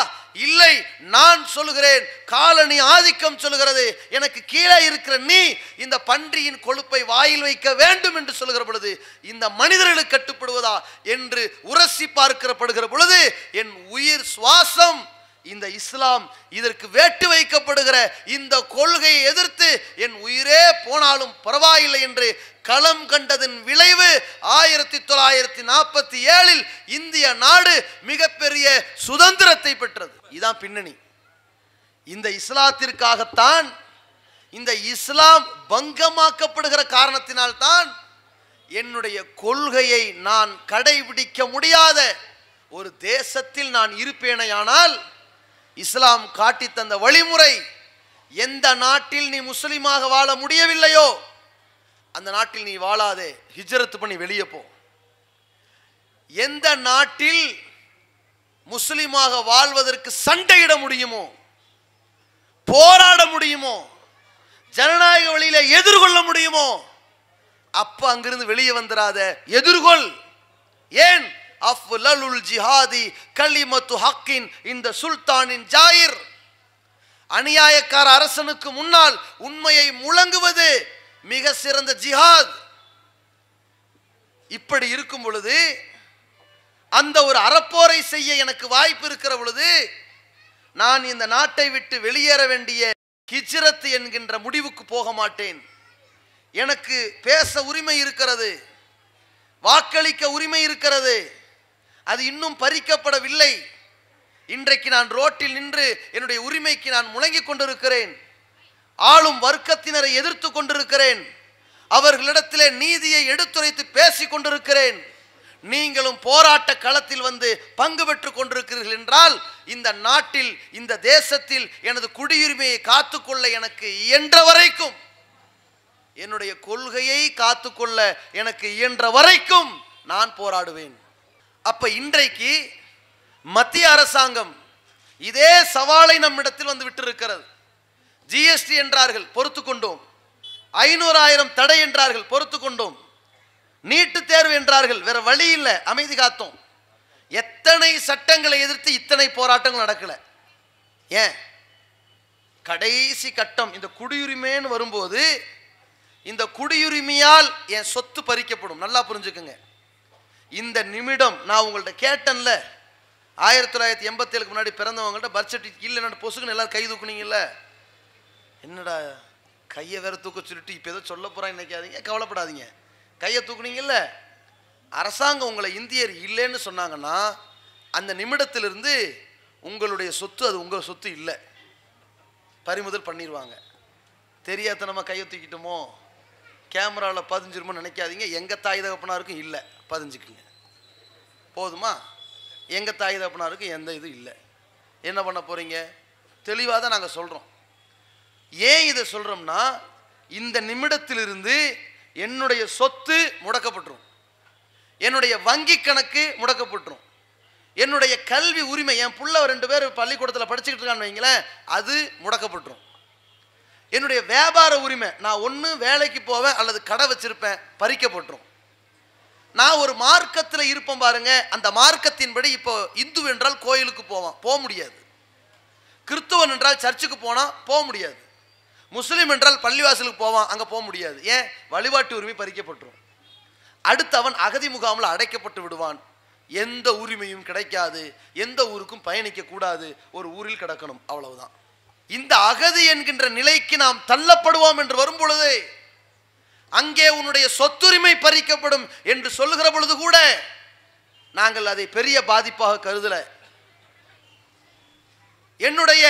இல்லை நான் சொல்கிறேன் காலனி ஆதிக்கம் சொல்கிறது எனக்கு கீழே இருக்கிற நீ இந்த பன்றியின் கொழுப்பை வாயில் வைக்க வேண்டும் என்று சொல்கிற பொழுது இந்த மனிதர்களுக்கு கட்டுப்படுவதா என்று உரசி பார்க்கப்படுகிற பொழுது என் உயிர் சுவாசம் இந்த இஸ்லாம் இதற்கு வேட்டு வைக்கப்படுகிற இந்த கொள்கையை எதிர்த்து என் உயிரே போனாலும் பரவாயில்லை என்று களம் கண்டதன் விளைவு ஆயிரத்தி தொள்ளாயிரத்தி நாற்பத்தி ஏழில் இந்திய நாடு மிகப்பெரிய சுதந்திரத்தை பெற்றது இதான் பின்னணி இந்த இஸ்லாத்திற்காகத்தான் இந்த இஸ்லாம் பங்கமாக்கப்படுகிற காரணத்தினால்தான் என்னுடைய கொள்கையை நான் கடைபிடிக்க முடியாத ஒரு தேசத்தில் நான் இருப்பேனையானால் இஸ்லாம் காட்டி தந்த வழிமுறை எந்த நாட்டில் நீ முஸ்லீமாக வாழ முடியவில்லையோ அந்த நாட்டில் நீ வாழாதே ஹிஜரத்து பண்ணி வெளியே போ எந்த நாட்டில் முஸ்லீமாக வாழ்வதற்கு சண்டையிட முடியுமோ போராட முடியுமோ ஜனநாயக வழியில எதிர்கொள்ள முடியுமோ அப்ப அங்கிருந்து வெளியே வந்துடாத எதிர்கொள் ஏன் லலுல் ஜிஹாதி கலிமத்து ஹக்கின் இந்த சுல்தானின் ஜாயிர் அநியாயக்கார அரசனுக்கு முன்னால் உண்மையை முழங்குவது மிக சிறந்த ஜிஹாத் இப்படி இருக்கும் பொழுது அந்த ஒரு அறப்போரை செய்ய எனக்கு வாய்ப்பு இருக்கிற பொழுது நான் இந்த நாட்டை விட்டு வெளியேற வேண்டிய ஹிஜ்ரத் என்கின்ற முடிவுக்கு போக மாட்டேன் எனக்கு பேச உரிமை இருக்கிறது வாக்களிக்க உரிமை இருக்கிறது அது இன்னும் பறிக்கப்படவில்லை இன்றைக்கு நான் ரோட்டில் நின்று என்னுடைய உரிமைக்கு நான் முழங்கிக் கொண்டிருக்கிறேன் ஆளும் வர்க்கத்தினரை எதிர்த்து கொண்டிருக்கிறேன் அவர்களிடத்திலே நீதியை எடுத்துரைத்து பேசிக் கொண்டிருக்கிறேன் நீங்களும் போராட்ட களத்தில் வந்து பங்கு பெற்றுக் கொண்டிருக்கிறீர்கள் என்றால் இந்த நாட்டில் இந்த தேசத்தில் எனது குடியுரிமையை காத்துக்கொள்ள எனக்கு இயன்ற வரைக்கும் என்னுடைய கொள்கையை காத்துக்கொள்ள எனக்கு இயன்ற வரைக்கும் நான் போராடுவேன் அப்ப இன்றைக்கு மத்திய அரசாங்கம் இதே சவாலை நம்மிடத்தில் வந்து விட்டு இருக்கிறது ஜிஎஸ்டி என்றார்கள் பொறுத்து கொண்டோம் ஐநூறு ஆயிரம் தடை என்றார்கள் பொறுத்து கொண்டோம் நீட்டு தேர்வு என்றார்கள் வேற வழி இல்லை அமைதி காத்தோம் எத்தனை சட்டங்களை எதிர்த்து இத்தனை போராட்டங்கள் நடக்கல ஏன் கடைசி கட்டம் இந்த குடியுரிமைன்னு வரும்போது இந்த குடியுரிமையால் என் சொத்து பறிக்கப்படும் நல்லா புரிஞ்சுக்குங்க இந்த நிமிடம் நான் உங்கள்கிட்ட கேட்டேன்ல ஆயிரத்தி தொள்ளாயிரத்தி எண்பத்தேழுக்கு முன்னாடி பிறந்தவங்கள்ட்ட பர்த் சர்டிஃபிகேட் இல்லைன்னு பொசுக்குன்னு எல்லாரும் கை தூக்குனீங்கல்ல என்னடா கையை வேற தூக்க சொல்லிட்டு இப்போ ஏதோ சொல்ல போகிறான் நினைக்காதீங்க கவலைப்படாதீங்க கையை தூக்குனீங்கல்ல அரசாங்கம் உங்களை இந்தியர் இல்லைன்னு சொன்னாங்கன்னா அந்த நிமிடத்திலிருந்து உங்களுடைய சொத்து அது உங்கள் சொத்து இல்லை பறிமுதல் பண்ணிடுவாங்க தெரியாத நம்ம கையை தூக்கிட்டோமோ கேமராவில் பதிஞ்சிருமோ நினைக்காதீங்க எங்கள் தாய் தகப்பனாருக்கும் இல்லை பதிஞ்சுக்குங்க போதுமா எங்கள் தாய் தப்பினாருக்கு எந்த இதுவும் இல்லை என்ன பண்ண போகிறீங்க தெளிவாக தான் நாங்கள் சொல்கிறோம் ஏன் இதை சொல்கிறோம்னா இந்த நிமிடத்திலிருந்து என்னுடைய சொத்து முடக்கப்பட்டுரும் என்னுடைய வங்கி கணக்கு முடக்கப்பட்டுரும் என்னுடைய கல்வி உரிமை என் பிள்ளை ரெண்டு பேர் பள்ளிக்கூடத்தில் படிச்சுக்கிட்டு இருக்கான்னு வைங்களேன் அது முடக்கப்பட்டுரும் என்னுடைய வியாபார உரிமை நான் ஒன்று வேலைக்கு போவேன் அல்லது கடை வச்சுருப்பேன் பறிக்கப்பட்டுரும் நான் ஒரு மார்க்கத்தில் இருப்போம் பாருங்க அந்த மார்க்கத்தின்படி இப்போ இந்து என்றால் கோயிலுக்கு போவான் போக முடியாது கிறிஸ்துவன் என்றால் சர்ச்சுக்கு போனால் போக முடியாது முஸ்லீம் என்றால் பள்ளிவாசலுக்கு போவான் அங்கே போக முடியாது ஏன் வழிபாட்டு உரிமை பறிக்கப்பட்டுரும் அடுத்து அவன் அகதி முகாமில் அடைக்கப்பட்டு விடுவான் எந்த உரிமையும் கிடைக்காது எந்த ஊருக்கும் பயணிக்க கூடாது ஒரு ஊரில் கிடக்கணும் அவ்வளவுதான் இந்த அகதி என்கின்ற நிலைக்கு நாம் தள்ளப்படுவோம் என்று வரும் பொழுது அங்கே உன்னுடைய சொத்துரிமை பறிக்கப்படும் என்று சொல்லுகிற பொழுது கூட நாங்கள் அதை பெரிய பாதிப்பாக கருதல என்னுடைய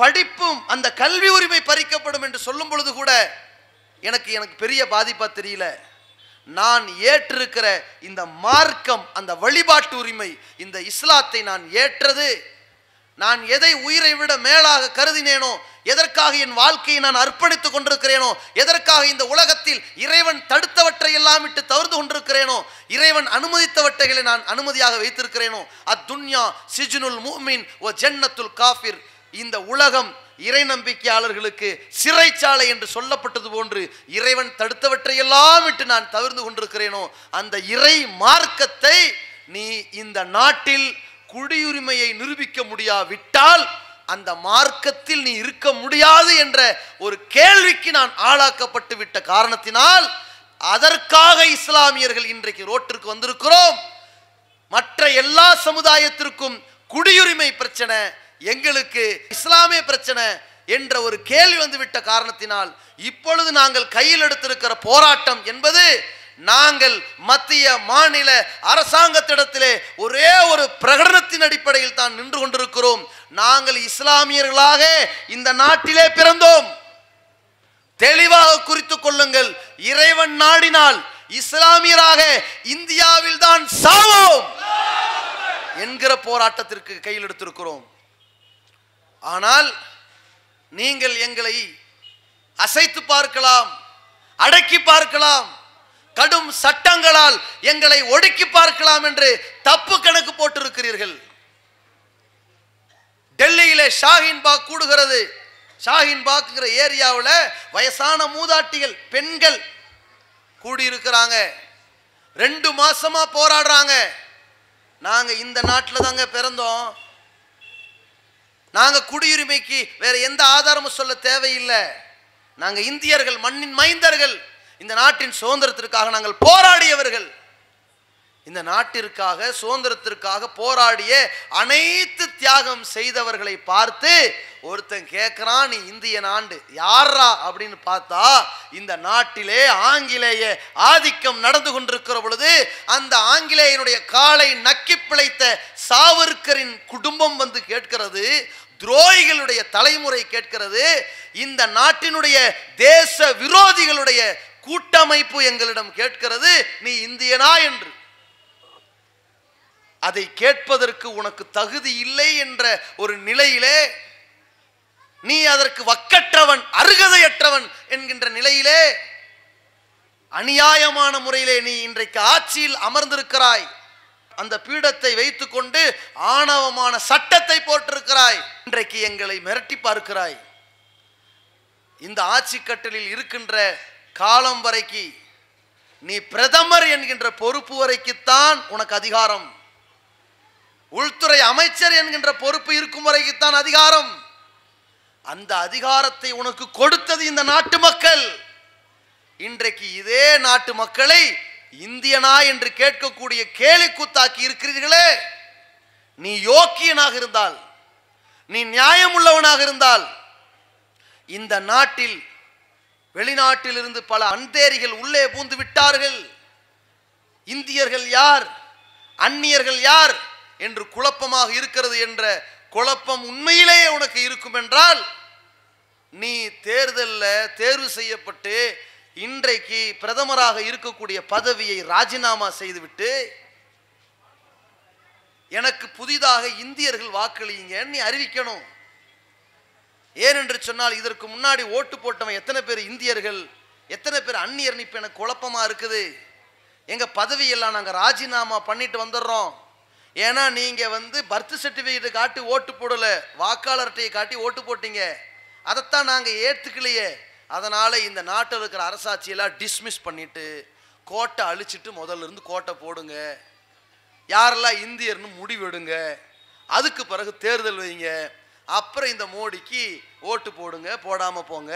படிப்பும் அந்த கல்வி உரிமை பறிக்கப்படும் என்று சொல்லும் பொழுது கூட எனக்கு எனக்கு பெரிய பாதிப்பாக தெரியல நான் ஏற்றிருக்கிற இந்த மார்க்கம் அந்த வழிபாட்டு உரிமை இந்த இஸ்லாத்தை நான் ஏற்றது நான் எதை உயிரை விட மேலாக கருதினேனோ எதற்காக என் வாழ்க்கையை நான் அர்ப்பணித்துக் கொண்டிருக்கிறேனோ எதற்காக இந்த உலகத்தில் இறைவன் தடுத்தவற்றை எல்லாம் விட்டு தவிர்த்து கொண்டிருக்கிறேனோ இறைவன் அனுமதித்தவற்றைகளை நான் அனுமதியாக வைத்திருக்கிறேனோ அத்துன்யா சிஜுனுல் மூமின் ஓ ஜன்னத்துல் காஃபிர் இந்த உலகம் இறை நம்பிக்கையாளர்களுக்கு சிறைச்சாலை என்று சொல்லப்பட்டது போன்று இறைவன் தடுத்தவற்றையெல்லாம் விட்டு நான் தவிர்த்து கொண்டிருக்கிறேனோ அந்த இறை மார்க்கத்தை நீ இந்த நாட்டில் குடியுரிமையை நிரூபிக்க முடியாவிட்டால் அந்த மார்க்கத்தில் நீ இருக்க முடியாது என்ற ஒரு கேள்விக்கு நான் ஆளாக்கப்பட்டு விட்ட காரணத்தினால் அதற்காக இஸ்லாமியர்கள் இன்றைக்கு ரோட்டிற்கு வந்திருக்கிறோம் மற்ற எல்லா சமுதாயத்திற்கும் குடியுரிமை பிரச்சனை எங்களுக்கு இஸ்லாமிய பிரச்சனை என்ற ஒரு கேள்வி வந்துவிட்ட காரணத்தினால் இப்பொழுது நாங்கள் கையில் எடுத்திருக்கிற போராட்டம் என்பது நாங்கள் மத்திய மாநில அரசாங்கத்திடத்திலே ஒரே ஒரு பிரகடனத்தின் அடிப்படையில் தான் நின்று கொண்டிருக்கிறோம் நாங்கள் இஸ்லாமியர்களாக இந்த நாட்டிலே பிறந்தோம் தெளிவாக குறித்து கொள்ளுங்கள் இறைவன் நாடினால் இஸ்லாமியராக இந்தியாவில் தான் சாவோம் என்கிற போராட்டத்திற்கு கையில் எடுத்திருக்கிறோம் ஆனால் நீங்கள் எங்களை அசைத்து பார்க்கலாம் அடக்கி பார்க்கலாம் கடும் சட்டங்களால் எங்களை ஒடுக்கி பார்க்கலாம் என்று தப்பு கணக்கு போட்டிருக்கிறீர்கள் டெல்லியிலே ஷாஹின் பாக் கூடுகிறது ஷாஹின் பாக்குங்கிற ஏரியாவில் வயசான மூதாட்டிகள் பெண்கள் கூடியிருக்கிறாங்க ரெண்டு மாசமா போராடுறாங்க நாங்க இந்த நாட்டில் தாங்க பிறந்தோம் நாங்க குடியுரிமைக்கு வேற எந்த ஆதாரமும் சொல்ல தேவையில்லை நாங்க இந்தியர்கள் மண்ணின் மைந்தர்கள் இந்த நாட்டின் சுதந்திரத்திற்காக நாங்கள் போராடியவர்கள் இந்த நாட்டிற்காக சுதந்திரத்திற்காக போராடிய அனைத்து தியாகம் செய்தவர்களை பார்த்து ஒருத்தன் கேட்குறான் நீ இந்தியன் ஆண்டு யாரா அப்படின்னு பார்த்தா இந்த நாட்டிலே ஆங்கிலேய ஆதிக்கம் நடந்து கொண்டிருக்கிற பொழுது அந்த ஆங்கிலேயனுடைய காலை நக்கி பிழைத்த சாவர்கரின் குடும்பம் வந்து கேட்கிறது துரோகிகளுடைய தலைமுறை கேட்கிறது இந்த நாட்டினுடைய தேச விரோதிகளுடைய கூட்டமைப்பு எங்களிடம் கேட்கிறது நீ இந்தியனா என்று அதை கேட்பதற்கு உனக்கு தகுதி இல்லை என்ற ஒரு நிலையிலே நீ அதற்கு வக்கற்றவன் அருகதையற்றவன் என்கின்ற நிலையிலே அநியாயமான முறையிலே நீ இன்றைக்கு ஆட்சியில் அமர்ந்திருக்கிறாய் அந்த பீடத்தை வைத்துக்கொண்டு ஆணவமான சட்டத்தை போட்டிருக்கிறாய் இன்றைக்கு எங்களை மிரட்டி பார்க்கிறாய் இந்த ஆட்சி கட்டலில் இருக்கின்ற காலம் வரைக்கு நீ பிரதமர் என்கின்ற பொறுப்பு வரைக்குத்தான் உனக்கு அதிகாரம் உள்துறை அமைச்சர் என்கின்ற பொறுப்பு இருக்கும் வரைக்குத்தான் அதிகாரம் அந்த அதிகாரத்தை உனக்கு கொடுத்தது இந்த நாட்டு மக்கள் இன்றைக்கு இதே நாட்டு மக்களை இந்தியனா என்று கேட்கக்கூடிய கேலி கூத்தாக்கி இருக்கிறீர்களே நீ யோக்கியனாக இருந்தால் நீ நியாயம் உள்ளவனாக இருந்தால் இந்த நாட்டில் வெளிநாட்டிலிருந்து பல அந்தேரிகள் உள்ளே பூந்து விட்டார்கள் இந்தியர்கள் யார் அந்நியர்கள் யார் என்று குழப்பமாக இருக்கிறது என்ற குழப்பம் உண்மையிலேயே உனக்கு இருக்கும் என்றால் நீ தேர்தலில் தேர்வு செய்யப்பட்டு இன்றைக்கு பிரதமராக இருக்கக்கூடிய பதவியை ராஜினாமா செய்துவிட்டு எனக்கு புதிதாக இந்தியர்கள் வாக்களியுங்க நீ அறிவிக்கணும் ஏனென்று சொன்னால் இதற்கு முன்னாடி ஓட்டு போட்டவன் எத்தனை பேர் இந்தியர்கள் எத்தனை பேர் அந்நியர் இப்போ எனக்கு குழப்பமாக இருக்குது எங்கள் பதவியெல்லாம் நாங்கள் ராஜினாமா பண்ணிட்டு வந்துடுறோம் ஏன்னா நீங்கள் வந்து பர்த் சர்டிஃபிகேட்டை காட்டி ஓட்டு போடலை வாக்காளர் காட்டி ஓட்டு போட்டீங்க அதைத்தான் நாங்கள் ஏற்றுக்கலையே அதனால் இந்த நாட்டில் இருக்கிற அரசாட்சியெல்லாம் டிஸ்மிஸ் பண்ணிவிட்டு கோட்டை அழிச்சிட்டு முதல்ல இருந்து கோட்டை போடுங்க யாரெல்லாம் இந்தியர்னு முடிவெடுங்க அதுக்கு பிறகு தேர்தல் வைங்க அப்புறம் இந்த மோடிக்கு ஓட்டு போடுங்க போடாமல் போங்க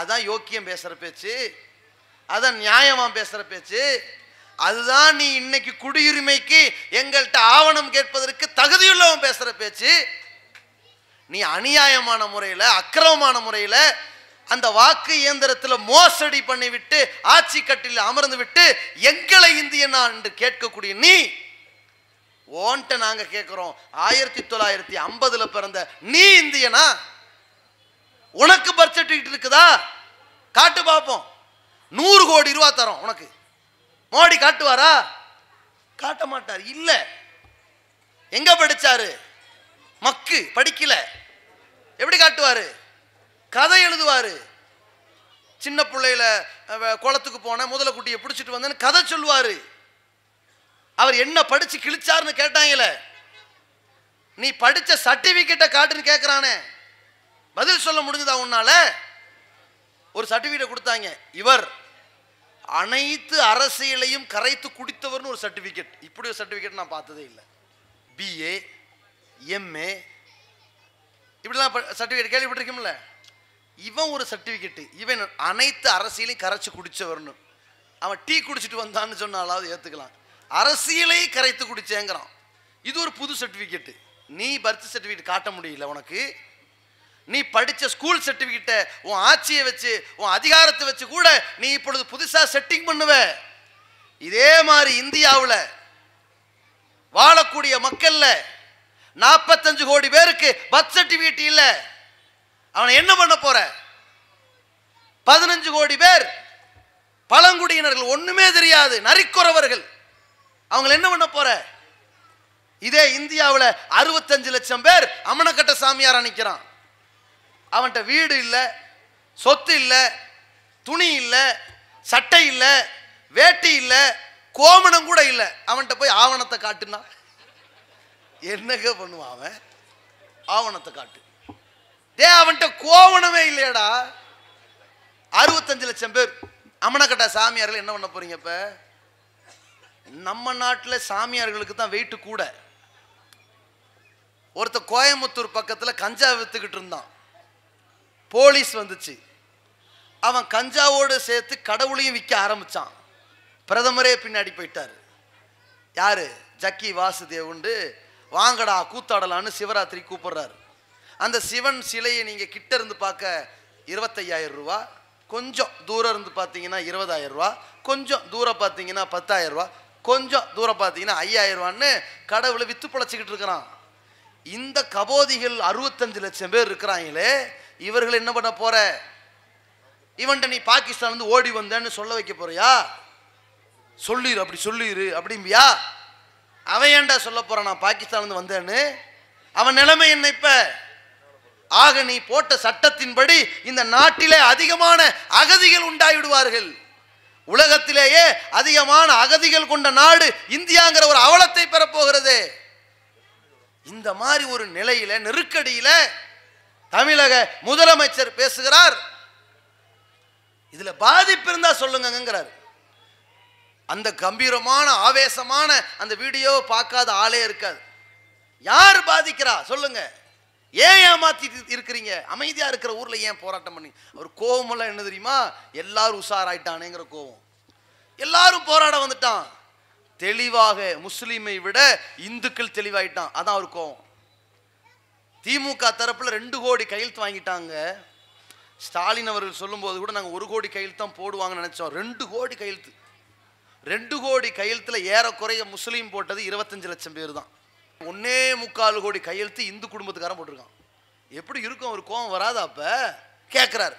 அதான் யோக்கியம் பேசுகிற பேச்சு அதான் நியாயமாக பேசுகிற பேச்சு அதுதான் நீ இன்னைக்கு குடியுரிமைக்கு எங்கள்கிட்ட ஆவணம் கேட்பதற்கு தகுதியுள்ளவன் பேசுகிற பேச்சு நீ அநியாயமான முறையில் அக்கிரமமான முறையில் அந்த வாக்கு இயந்திரத்தில் மோசடி பண்ணிவிட்டு ஆட்சி கட்டில் அமர்ந்து விட்டு எங்களை இந்தியனா என்று கேட்கக்கூடிய நீ ஓன்ட்ட நாங்கள் கேட்குறோம் ஆயிரத்தி தொள்ளாயிரத்தி ஐம்பதுல பிறந்த நீ இந்தியனா உனக்கு பர்த் சர்டிஃபிகேட் இருக்குதா காட்டு பார்ப்போம் நூறு கோடி ரூபா தரோம் உனக்கு மோடி காட்டுவாரா காட்ட மாட்டார் இல்லை எங்க படிச்சாரு மக்கு படிக்கல எப்படி காட்டுவாரு கதை எழுதுவாரு சின்ன பிள்ளையில குளத்துக்கு போன முதல குட்டியை பிடிச்சிட்டு வந்தேன்னு கதை சொல்லுவாரு அவர் என்ன படிச்சு கிழிச்சாருன்னு கேட்டாங்களே நீ படித்த சர்டிஃபிகேட்டை காட்டுன்னு கேட்குறானே பதில் சொல்ல முடிஞ்சுதா உன்னால ஒரு சர்டிபிகேட் கொடுத்தாங்க இவர் அனைத்து அரசியலையும் கரைத்து குடித்தவர்னு ஒரு சர்டிஃபிகேட் இப்படி ஒரு சர்டிஃபிகேட் நான் பார்த்ததே இல்லை பிஏ எம்ஏ இப்படிலாம் சர்டிஃபிகேட் கேள்விப்பட்டிருக்கோம்ல இவன் ஒரு சர்டிஃபிகேட்டு இவன் அனைத்து அரசியலையும் கரைச்சு குடிச்சவர்னு அவன் டீ குடிச்சிட்டு வந்தான்னு சொன்னாலாவது ஏற்றுக்கலாம் அரசியலை கரைத்து குடிச்சேங்கிறான் இது ஒரு புது சர்டிஃபிகேட்டு நீ பர்த் சர்டிஃபிகேட் காட்ட முடியல உனக்கு நீ படித்த ஸ்கூல் சர்டிஃபிகேட்டை உன் ஆட்சியை வச்சு உன் அதிகாரத்தை வச்சு கூட நீ இப்பொழுது புதுசாக செட்டிங் பண்ணுவ இதே மாதிரி இந்தியாவில் வாழக்கூடிய மக்கள்ல நாற்பத்தஞ்சு கோடி பேருக்கு பர்த் சர்டிஃபிகேட் இல்லை அவனை என்ன பண்ண போற பதினஞ்சு கோடி பேர் பழங்குடியினர்கள் ஒண்ணுமே தெரியாது நரிக்குறவர்கள் அவங்களை என்ன பண்ண போற இதே இந்தியாவில் அறுபத்தஞ்சு லட்சம் பேர் அமனக்கட்ட சாமியார் நிற்கிறான் அவன்கிட்ட வீடு இல்லை சொத்து இல்லை துணி இல்லை சட்டை இல்லை வேட்டி இல்லை கோமணம் கூட இல்லை அவன்கிட்ட போய் ஆவணத்தை காட்டுனா என்னங்க பண்ணுவான் அவன் ஆவணத்தை காட்டு டே அவன்கிட்ட கோவணமே இல்லையடா அறுபத்தஞ்சு லட்சம் பேர் அமனக்கட்ட சாமியார்கள் என்ன பண்ண போறீங்க இப்போ நம்ம நாட்டில் சாமியார்களுக்கு தான் வெயிட்டு கூட ஒருத்தர் கோயம்புத்தூர் பக்கத்தில் கஞ்சா விற்றுக்கிட்டு இருந்தான் போலீஸ் வந்துச்சு அவன் கஞ்சாவோடு சேர்த்து கடவுளையும் விற்க ஆரம்பித்தான் பிரதமரே பின்னாடி போயிட்டார் யார் ஜக்கி வாசுதேவுண்டு வாங்கடா கூத்தாடலான்னு சிவராத்திரி கூப்பிடுறாரு அந்த சிவன் சிலையை நீங்கள் கிட்ட இருந்து பார்க்க இருபத்தையாயிரம் ரூபா கொஞ்சம் தூரம் இருந்து பார்த்தீங்கன்னா இருபதாயிரம் ரூபா கொஞ்சம் தூரம் பார்த்தீங்கன்னா பத்தாயிரம் ரூபா கொஞ்சம் தூரம் பார்த்தீங்கன்னா ஐயாயிரம் ரூபான்னு கடவுளை வித்து பழச்சிக்கிட்டு இருக்கிறான் இந்த கபோதிகள் அறுபத்தஞ்சு லட்சம் பேர் இருக்கிறாங்களே இவர்கள் என்ன பண்ண போற இவன்ட்ட நீ பாகிஸ்தான் வந்து ஓடி வந்தேன்னு சொல்ல வைக்க போறியா சொல்லிடு அப்படி சொல்லிடு அப்படிம்பியா அவன் ஏண்டா சொல்ல போறான் நான் பாகிஸ்தான் வந்து வந்தேன்னு அவன் நிலைமை என்ன இப்ப ஆக நீ போட்ட சட்டத்தின்படி இந்த நாட்டிலே அதிகமான அகதிகள் உண்டாகிவிடுவார்கள் உலகத்திலேயே அதிகமான அகதிகள் கொண்ட நாடு இந்தியாங்கிற ஒரு அவலத்தை பெறப்போகிறது இந்த மாதிரி ஒரு நிலையில நெருக்கடியில தமிழக முதலமைச்சர் பேசுகிறார் இதுல பாதிப்பு இருந்தா சொல்லுங்கிறார் அந்த கம்பீரமான ஆவேசமான அந்த வீடியோ பார்க்காத ஆளே இருக்காது யார் பாதிக்கிறா சொல்லுங்க ஏன் ஏமாத்தி இருக்கிறீங்க அமைதியாக இருக்கிற ஊரில் ஏன் போராட்டம் பண்ணி அவர் எல்லாம் என்ன தெரியுமா எல்லாரும் உஷாராயிட்டானேங்கிற கோவம் எல்லாரும் போராட வந்துட்டான் தெளிவாக முஸ்லீமை விட இந்துக்கள் தெளிவாயிட்டான் அதான் அவர் கோவம் திமுக தரப்பில் ரெண்டு கோடி கையெழுத்து வாங்கிட்டாங்க ஸ்டாலின் அவர்கள் சொல்லும்போது கூட நாங்கள் ஒரு கோடி கையெழுத்து தான் போடுவாங்கன்னு நினச்சோம் ரெண்டு கோடி கையெழுத்து ரெண்டு கோடி கையெழுத்தில் ஏறக்குறைய முஸ்லீம் போட்டது இருபத்தஞ்சு லட்சம் பேர் தான் ஒன்னே முக்கால் கோடி கையெழுத்து இந்து குடும்பத்துக்காரன் போட்டிருக்கான் எப்படி இருக்கும் அவர் கோவம் வராத அப்ப கேட்கிறாரு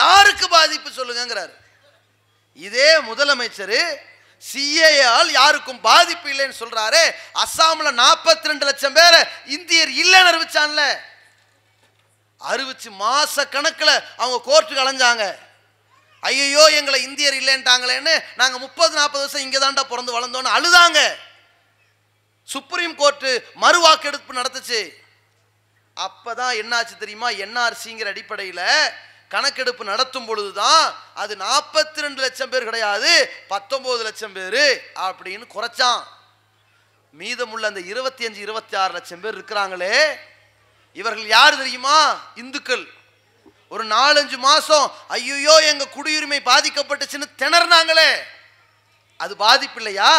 யாருக்கு பாதிப்பு சொல்லுங்கிறாரு இதே முதலமைச்சர் சிஏஆல் யாருக்கும் பாதிப்பு இல்லைன்னு சொல்றாரு அசாம்ல நாற்பத்தி ரெண்டு லட்சம் பேரை இந்தியர் இல்லைன்னு அறிவிச்சான்ல அறிவிச்சு மாச கணக்கில் அவங்க கோர்ட்டுக்கு அலைஞ்சாங்க ஐயோ எங்களை இந்தியர் இல்லைன்ட்டாங்களேன்னு நாங்கள் முப்பது நாற்பது வருஷம் இங்கே தாண்டா பிறந்து வளர்ந்தோன்னு அழுதாங்க சுப்ரீம் கோர்ட்டு மறு வாக்கெடுப்பு நடத்துச்சு அப்பதான் என்னாச்சு தெரியுமா என்ஆர்சிங்கிற அடிப்படையில் கணக்கெடுப்பு நடத்தும் பொழுதுதான் அது நாற்பத்தி ரெண்டு லட்சம் பேர் கிடையாது பத்தொன்பது லட்சம் பேர் அப்படின்னு குறைச்சான் மீதமுள்ள அந்த இருபத்தி அஞ்சு இருபத்தி ஆறு லட்சம் பேர் இருக்கிறாங்களே இவர்கள் யார் தெரியுமா இந்துக்கள் ஒரு நாலஞ்சு மாசம் ஐயோ எங்க குடியுரிமை பாதிக்கப்பட்டுச்சுன்னு திணறினாங்களே அது பாதிப்பு இல்லையா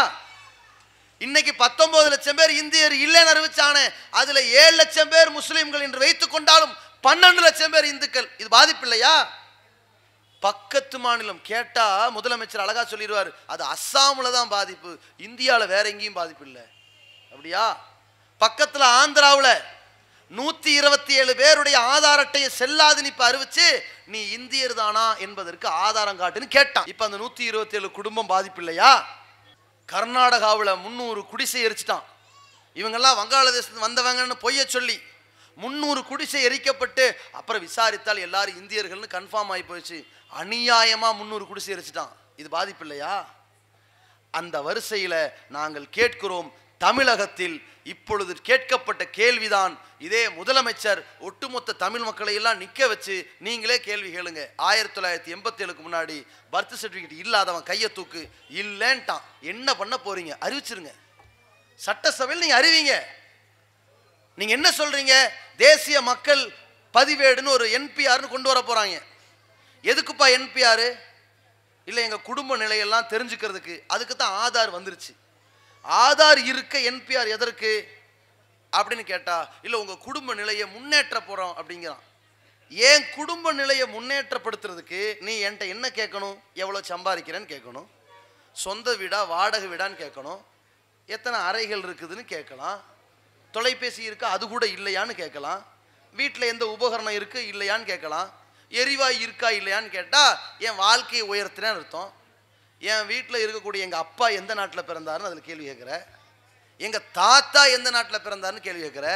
இன்னைக்கு பத்தொன்பது லட்சம் பேர் இந்தியர் இல்லைன்னு அறிவிச்சானே அதுல ஏழு லட்சம் பேர் முஸ்லீம்கள் என்று வைத்துக் கொண்டாலும் பன்னெண்டு லட்சம் பேர் இந்துக்கள் இது பாதிப்பு இல்லையா பக்கத்து மாநிலம் கேட்டா முதலமைச்சர் அழகா சொல்லிடுவார் அது அஸ்ஸாமில் தான் பாதிப்பு இந்தியாவில் வேற எங்கேயும் பாதிப்பு இல்லை அப்படியா பக்கத்தில் ஆந்திராவில் நூத்தி இருபத்தி ஏழு பேருடைய ஆதார் அட்டையை செல்லாது இப்போ அறிவிச்சு நீ இந்தியர் தானா என்பதற்கு ஆதாரம் காட்டுன்னு கேட்டான் இப்ப அந்த நூத்தி இருபத்தி ஏழு குடும்பம் பாதிப்பு இல்லையா கர்நாடகாவில் முந்நூறு குடிசை எரிச்சிட்டான் இவங்கெல்லாம் வங்காளதேசத்துக்கு வந்தவங்கன்னு பொய்ய சொல்லி முந்நூறு குடிசை எரிக்கப்பட்டு அப்புறம் விசாரித்தால் எல்லாரும் இந்தியர்கள்னு கன்ஃபார்ம் ஆகி போயிடுச்சு அநியாயமாக முந்நூறு குடிசை எரிச்சிட்டான் இது பாதிப்பு இல்லையா அந்த வரிசையில் நாங்கள் கேட்கிறோம் தமிழகத்தில் இப்பொழுது கேட்கப்பட்ட கேள்விதான் இதே முதலமைச்சர் ஒட்டுமொத்த தமிழ் மக்களை எல்லாம் நிற்க வச்சு நீங்களே கேள்வி கேளுங்க ஆயிரத்தி தொள்ளாயிரத்தி எண்பத்தி ஏழுக்கு முன்னாடி பர்த் சர்டிஃபிகேட் இல்லாதவன் கையை தூக்கு இல்லைன்ட்டான் என்ன பண்ண போறீங்க அறிவிச்சிருங்க சட்டசபையில் நீங்கள் அறிவிங்க நீங்கள் என்ன சொல்கிறீங்க தேசிய மக்கள் பதிவேடுன்னு ஒரு என்பிஆர்னு கொண்டு வர போகிறாங்க எதுக்குப்பா என்பிஆர் இல்லை எங்கள் குடும்ப நிலையெல்லாம் தெரிஞ்சுக்கிறதுக்கு அதுக்கு தான் ஆதார் வந்துருச்சு ஆதார் இருக்க என்பிஆர் எதற்கு அப்படின்னு கேட்டா இல்லை உங்கள் குடும்ப நிலையை முன்னேற்ற போகிறோம் அப்படிங்கிறான் என் குடும்ப நிலையை முன்னேற்றப்படுத்துறதுக்கு நீ என்கிட்ட என்ன கேட்கணும் எவ்வளோ சம்பாதிக்கிறேன்னு கேட்கணும் சொந்த வீடா வாடகை வீடான்னு கேட்கணும் எத்தனை அறைகள் இருக்குதுன்னு கேட்கலாம் தொலைபேசி இருக்கா அது கூட இல்லையான்னு கேட்கலாம் வீட்டில் எந்த உபகரணம் இருக்குது இல்லையான்னு கேட்கலாம் எரிவாய் இருக்கா இல்லையான்னு கேட்டால் என் வாழ்க்கையை உயர்த்தினேன்னு அர்த்தம் என் வீட்டில் இருக்கக்கூடிய எங்கள் அப்பா எந்த நாட்டில் பிறந்தாருன்னு அதில் கேள்வி கேட்குற எங்கள் தாத்தா எந்த நாட்டில் பிறந்தாருன்னு கேள்வி கேட்குற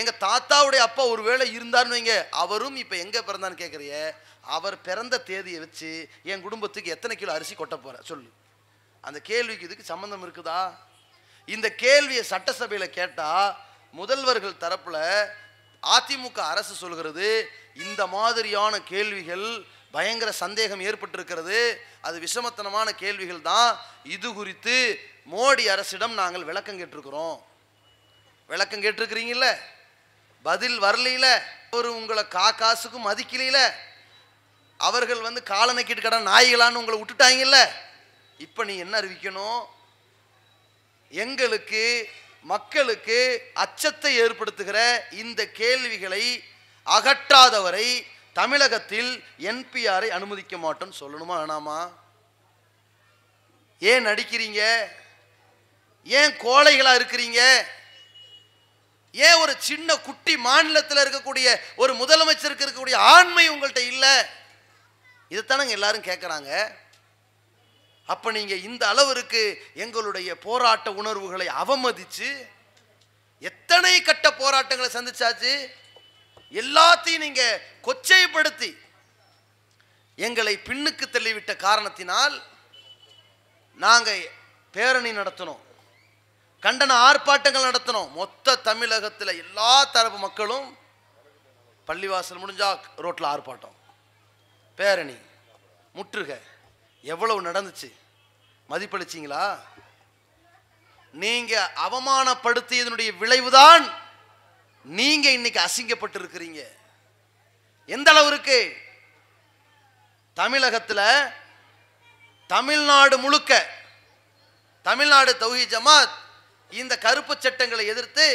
எங்கள் தாத்தாவுடைய அப்பா ஒரு வேளை இருந்தார்னு வைங்க அவரும் இப்போ எங்கே பிறந்தான்னு கேட்குறிய அவர் பிறந்த தேதியை வச்சு என் குடும்பத்துக்கு எத்தனை கிலோ அரிசி கொட்ட போகிற சொல்லு அந்த கேள்விக்கு இதுக்கு சம்மந்தம் இருக்குதா இந்த கேள்வியை சட்டசபையில் கேட்டால் முதல்வர்கள் தரப்பில் அதிமுக அரசு சொல்கிறது இந்த மாதிரியான கேள்விகள் பயங்கர சந்தேகம் ஏற்பட்டிருக்கிறது அது விஷமத்தனமான கேள்விகள் தான் இது குறித்து மோடி அரசிடம் நாங்கள் விளக்கம் கேட்டிருக்கிறோம் விளக்கம் கேட்டிருக்கிறீங்கல்ல பதில் வரலையில ஒரு உங்களை காக்காசுக்கும் மதிக்கலையில அவர்கள் வந்து காலை கடன் கடை நாய்களான்னு உங்களை விட்டுட்டாங்கல்ல இப்போ நீ என்ன அறிவிக்கணும் எங்களுக்கு மக்களுக்கு அச்சத்தை ஏற்படுத்துகிற இந்த கேள்விகளை அகற்றாதவரை தமிழகத்தில் என்பிஆரை அனுமதிக்க மாட்டோம்னு சொல்லணுமா வேணாமா ஏன் நடிக்கிறீங்க ஏன் கோழைகளாக இருக்கிறீங்க ஏன் ஒரு சின்ன குட்டி மாநிலத்தில் இருக்கக்கூடிய ஒரு முதலமைச்சருக்கு இருக்கக்கூடிய ஆண்மை உங்கள்கிட்ட இல்லை இதைத்தானங்க எல்லாரும் கேட்குறாங்க அப்போ நீங்கள் இந்த அளவிற்கு எங்களுடைய போராட்ட உணர்வுகளை அவமதித்து எத்தனை கட்ட போராட்டங்களை சந்திச்சாச்சு எல்லாத்தையும் நீங்க கொச்சைப்படுத்தி எங்களை பின்னுக்கு தள்ளிவிட்ட காரணத்தினால் நாங்கள் பேரணி நடத்தினோம் கண்டன ஆர்ப்பாட்டங்கள் நடத்தினோம் மொத்த தமிழகத்தில் எல்லா தரப்பு மக்களும் பள்ளிவாசல் முடிஞ்சா ரோட்டில் ஆர்ப்பாட்டம் பேரணி முற்றுக எவ்வளவு நடந்துச்சு மதிப்பளிச்சிங்களா நீங்கள் அவமானப்படுத்தியதனுடைய விளைவுதான் நீங்க இன்னைக்கு அசிங்கப்பட்டு இருக்கிறீங்க எந்த அளவிற்கு தமிழகத்தில் தமிழ்நாடு முழுக்க தமிழ்நாடு தௌஹி ஜமாத் இந்த கருப்பு சட்டங்களை எதிர்த்து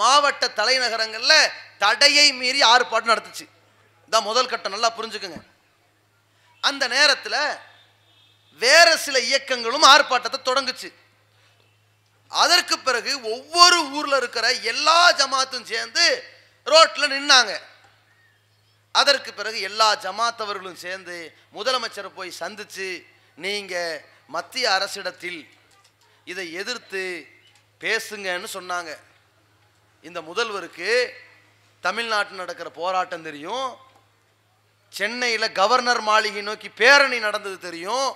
மாவட்ட தலைநகரங்களில் தடையை மீறி ஆர்ப்பாட்டம் நடத்துச்சு இதான் முதல் கட்டம் நல்லா புரிஞ்சுக்குங்க அந்த நேரத்தில் வேற சில இயக்கங்களும் ஆர்ப்பாட்டத்தை தொடங்குச்சு அதற்கு பிறகு ஒவ்வொரு ஊரில் இருக்கிற எல்லா ஜமாத்தும் சேர்ந்து ரோட்டில் நின்னாங்க அதற்கு பிறகு எல்லா ஜமாத்தவர்களும் சேர்ந்து முதலமைச்சரை போய் சந்திச்சு நீங்கள் மத்திய அரசிடத்தில் இதை எதிர்த்து பேசுங்கன்னு சொன்னாங்க இந்த முதல்வருக்கு தமிழ்நாட்டில் நடக்கிற போராட்டம் தெரியும் சென்னையில் கவர்னர் மாளிகை நோக்கி பேரணி நடந்தது தெரியும்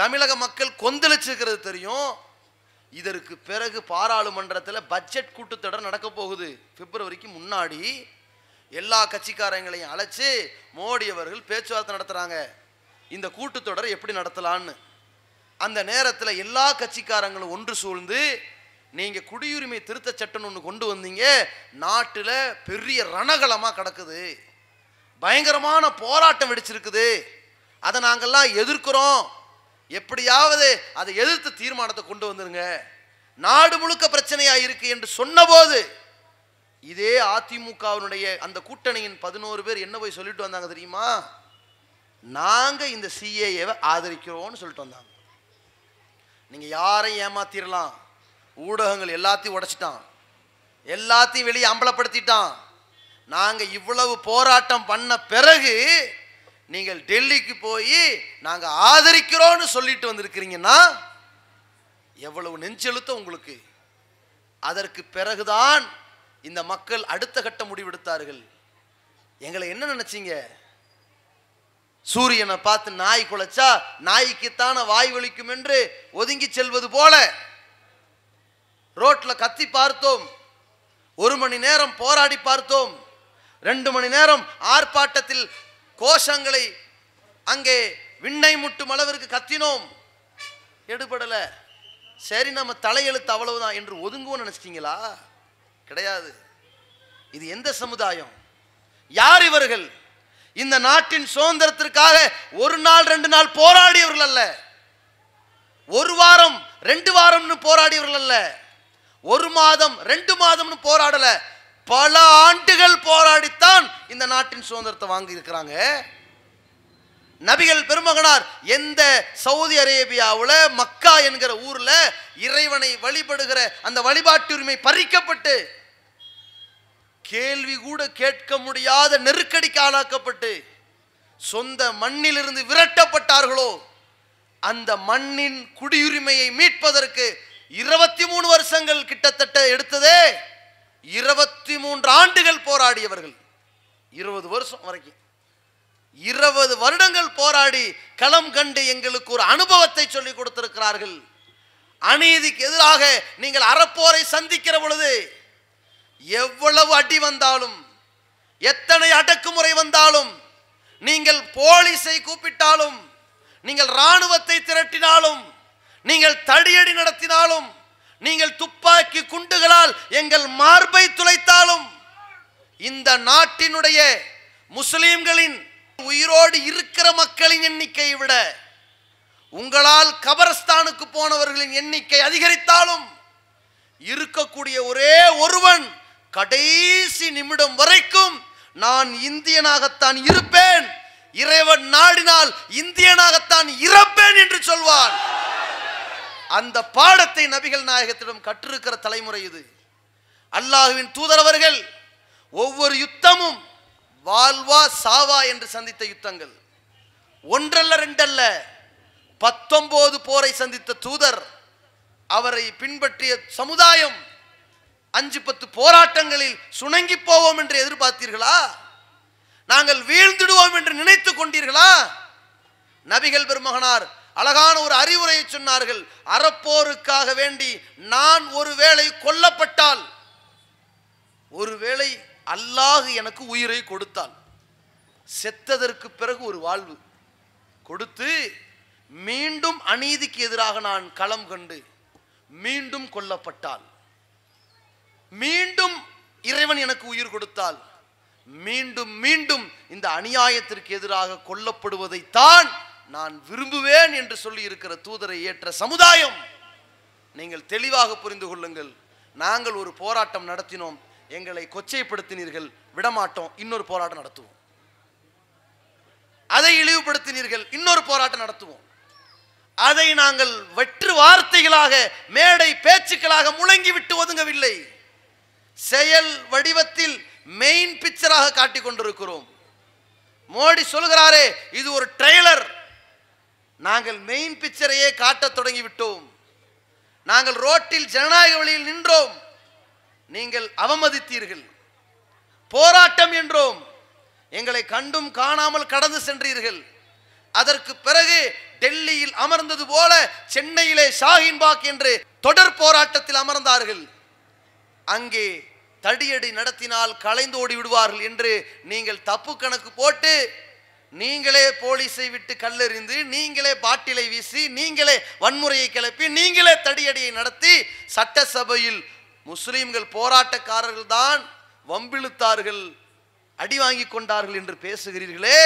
தமிழக மக்கள் கொந்தளிச்சிருக்கிறது தெரியும் இதற்கு பிறகு பாராளுமன்றத்தில் பட்ஜெட் கூட்டத்தொடர் நடக்க போகுது பிப்ரவரிக்கு முன்னாடி எல்லா கட்சிக்காரங்களையும் அழைச்சி மோடி அவர்கள் பேச்சுவார்த்தை நடத்துகிறாங்க இந்த கூட்டத்தொடர் எப்படி நடத்தலான்னு அந்த நேரத்தில் எல்லா கட்சிக்காரங்களும் ஒன்று சூழ்ந்து நீங்கள் குடியுரிமை திருத்த சட்டம்னு ஒன்று கொண்டு வந்தீங்க நாட்டில் பெரிய ரணகலமாக கிடக்குது பயங்கரமான போராட்டம் வெடிச்சிருக்குது அதை நாங்கள்லாம் எதிர்க்கிறோம் எப்படியாவது அதை எதிர்த்து தீர்மானத்தை கொண்டு வந்துருங்க நாடு முழுக்க பிரச்சனையா இருக்கு என்று சொன்னபோது இதே அதிமுகவினுடைய அந்த கூட்டணியின் பதினோரு பேர் என்ன போய் சொல்லிட்டு வந்தாங்க தெரியுமா நாங்க இந்த சிஏஏவை ஆதரிக்கிறோம்னு சொல்லிட்டு வந்தாங்க நீங்க யாரையும் ஏமாத்திரலாம் ஊடகங்கள் எல்லாத்தையும் உடைச்சிட்டான் எல்லாத்தையும் வெளியே அம்பலப்படுத்திட்டான் நாங்கள் இவ்வளவு போராட்டம் பண்ண பிறகு நீங்கள் டெல்லிக்கு போய் நாங்கள் ஆதரிக்கிறோன்னு சொல்லிட்டு வந்திருக்கிறீங்கன்னா எவ்வளவு நெஞ்செழுத்த உங்களுக்கு அதற்கு பிறகுதான் இந்த மக்கள் அடுத்த கட்ட முடிவெடுத்தார்கள் எங்களை என்ன நினைச்சீங்க சூரியனை பார்த்து நாய் குலைச்சா நாய்க்குத்தான வாய் வலிக்கும் என்று ஒதுங்கி செல்வது போல ரோட்ல கத்தி பார்த்தோம் ஒரு மணி நேரம் போராடி பார்த்தோம் ரெண்டு மணி நேரம் ஆர்ப்பாட்டத்தில் கோஷங்களை அங்கே விண்ணை முட்டும் அளவிற்கு கத்தினோம் எடுபடலை சரி நம்ம தலையெழுத்து அவ்வளவுதான் என்று ஒதுங்குவோம் நினச்சிட்டிங்களா கிடையாது இது எந்த சமுதாயம் யார் இவர்கள் இந்த நாட்டின் சுதந்திரத்திற்காக ஒரு நாள் ரெண்டு நாள் போராடியவர்கள் அல்ல ஒரு வாரம் ரெண்டு வாரம்னு போராடியவர்கள் அல்ல ஒரு மாதம் ரெண்டு மாதம்னு போராடலை பல ஆண்டுகள் போராடித்தான் இந்த நாட்டின் சுதந்திரத்தை வாங்கி இருக்கிறாங்க நபிகள் பெருமகனார் எந்த சவுதி அரேபியாவில் மக்கா என்கிற ஊரில் இறைவனை வழிபடுகிற அந்த வழிபாட்டு உரிமை பறிக்கப்பட்டு கேள்வி கூட கேட்க முடியாத நெருக்கடிக்கு ஆளாக்கப்பட்டு சொந்த மண்ணிலிருந்து விரட்டப்பட்டார்களோ அந்த மண்ணின் குடியுரிமையை மீட்பதற்கு இருபத்தி மூணு வருஷங்கள் கிட்டத்தட்ட எடுத்ததே இருபத்தி மூன்று ஆண்டுகள் போராடியவர்கள் இருபது வருஷம் வரைக்கும் இருபது வருடங்கள் போராடி களம் கண்டு எங்களுக்கு ஒரு அனுபவத்தை சொல்லி கொடுத்திருக்கிறார்கள் அநீதிக்கு எதிராக நீங்கள் அறப்போரை சந்திக்கிற பொழுது எவ்வளவு அடி வந்தாலும் எத்தனை அடக்குமுறை வந்தாலும் நீங்கள் போலீஸை கூப்பிட்டாலும் நீங்கள் இராணுவத்தை திரட்டினாலும் நீங்கள் தடியடி நடத்தினாலும் நீங்கள் துப்பாக்கி குண்டுகளால் எங்கள் மார்பை துளைத்தாலும் இந்த நாட்டினுடைய முஸ்லிம்களின் உயிரோடு இருக்கிற மக்களின் எண்ணிக்கையை விட உங்களால் கபரஸ்தானுக்கு போனவர்களின் எண்ணிக்கை அதிகரித்தாலும் இருக்கக்கூடிய ஒரே ஒருவன் கடைசி நிமிடம் வரைக்கும் நான் இந்தியனாகத்தான் இருப்பேன் இறைவன் நாடினால் இந்தியனாகத்தான் இறப்பேன் என்று சொல்வான் அந்த பாடத்தை நபிகள் நாயகத்திடம் கற்றிருக்கிற தலைமுறை இது அல்லாஹுவின் தூதரவர்கள் ஒவ்வொரு யுத்தமும் வாழ்வா சாவா என்று சந்தித்த யுத்தங்கள் ஒன்றல்ல ரெண்டல்ல பத்தொன்பது போரை சந்தித்த தூதர் அவரை பின்பற்றிய சமுதாயம் அஞ்சு பத்து போராட்டங்களில் சுணங்கி போவோம் என்று எதிர்பார்த்தீர்களா நாங்கள் வீழ்ந்துடுவோம் என்று நினைத்துக் கொண்டீர்களா நபிகள் பெருமகனார் அழகான ஒரு அறிவுரை சொன்னார்கள் அறப்போருக்காக வேண்டி நான் ஒருவேளை கொல்லப்பட்டால் ஒருவேளை அல்லாஹ் எனக்கு உயிரை கொடுத்தால் செத்ததற்கு பிறகு ஒரு வாழ்வு கொடுத்து மீண்டும் அநீதிக்கு எதிராக நான் களம் கண்டு மீண்டும் கொல்லப்பட்டால் மீண்டும் இறைவன் எனக்கு உயிர் கொடுத்தால் மீண்டும் மீண்டும் இந்த அநியாயத்திற்கு எதிராக கொல்லப்படுவதைத்தான் நான் விரும்புவேன் என்று சொல்லி இருக்கிற தூதரை ஏற்ற சமுதாயம் நீங்கள் தெளிவாக புரிந்து கொள்ளுங்கள் நாங்கள் ஒரு போராட்டம் நடத்தினோம் எங்களை கொச்சைப்படுத்தினீர்கள் விடமாட்டோம் இன்னொரு போராட்டம் நடத்துவோம் அதை இழிவுபடுத்தினீர்கள் இன்னொரு போராட்டம் நடத்துவோம் அதை நாங்கள் வெற்று வார்த்தைகளாக மேடை பேச்சுக்களாக முழங்கி விட்டு ஒதுங்கவில்லை செயல் வடிவத்தில் மெயின் பிக்சராக காட்டிக் கொண்டிருக்கிறோம் மோடி சொல்கிறாரே இது ஒரு ட்ரெய்லர் நாங்கள் மெயின் பிக்சரையே காட்டத் தொடங்கிவிட்டோம் நாங்கள் ரோட்டில் ஜனநாயக வழியில் நின்றோம் நீங்கள் அவமதித்தீர்கள் போராட்டம் என்றோம் எங்களை கண்டும் காணாமல் கடந்து சென்றீர்கள் அதற்கு பிறகு டெல்லியில் அமர்ந்தது போல சென்னையிலே ஷாஹின்பாக் என்று தொடர் போராட்டத்தில் அமர்ந்தார்கள் அங்கே தடியடி நடத்தினால் கலைந்து ஓடி விடுவார்கள் என்று நீங்கள் தப்பு கணக்கு போட்டு நீங்களே போலீஸை விட்டு கல்லெறிந்து நீங்களே பாட்டிலை வீசி நீங்களே வன்முறையை கிளப்பி நீங்களே தடியடியை நடத்தி சட்டசபையில் முஸ்லீம்கள் போராட்டக்காரர்கள் தான் வம்பிழுத்தார்கள் அடி வாங்கி கொண்டார்கள் என்று பேசுகிறீர்களே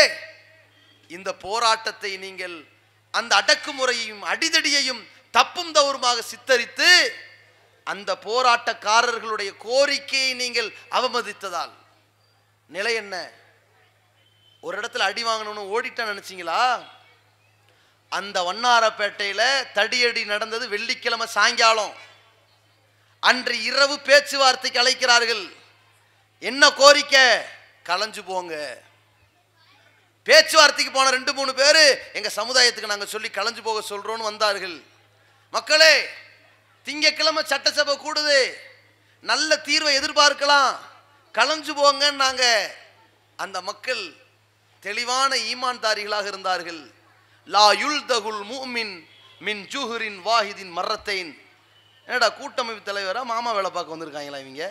இந்த போராட்டத்தை நீங்கள் அந்த அடக்குமுறையையும் அடிதடியையும் தப்பும் தவறுமாக சித்தரித்து அந்த போராட்டக்காரர்களுடைய கோரிக்கையை நீங்கள் அவமதித்ததால் நிலை என்ன ஒரு இடத்துல அடி வாங்கணும்னு ஓடிட்டேன்னு நினச்சிங்களா அந்த வண்ணாரப்பேட்டையில் தடியடி நடந்தது வெள்ளிக்கிழமை சாயங்காலம் அன்று இரவு பேச்சுவார்த்தைக்கு அழைக்கிறார்கள் என்ன கோரிக்கை களைஞ்சு போங்க பேச்சுவார்த்தைக்கு போன ரெண்டு மூணு பேர் எங்கள் சமுதாயத்துக்கு நாங்கள் சொல்லி களைஞ்சு போக சொல்கிறோன்னு வந்தார்கள் மக்களே திங்கக்கிழமை சட்டசபை கூடுது நல்ல தீர்வை எதிர்பார்க்கலாம் களைஞ்சு போங்கன்னு நாங்கள் அந்த மக்கள் தெளிவான ஈமான்தாரிகளாக இருந்தார்கள் லா யுல் தகுல் மூமின் மின் ஜூஹரின் வாஹிதின் மரத்தைன் என்னடா கூட்டமைப்பு தலைவராக மாமா வேலை பார்க்க வந்திருக்காங்களா இவங்க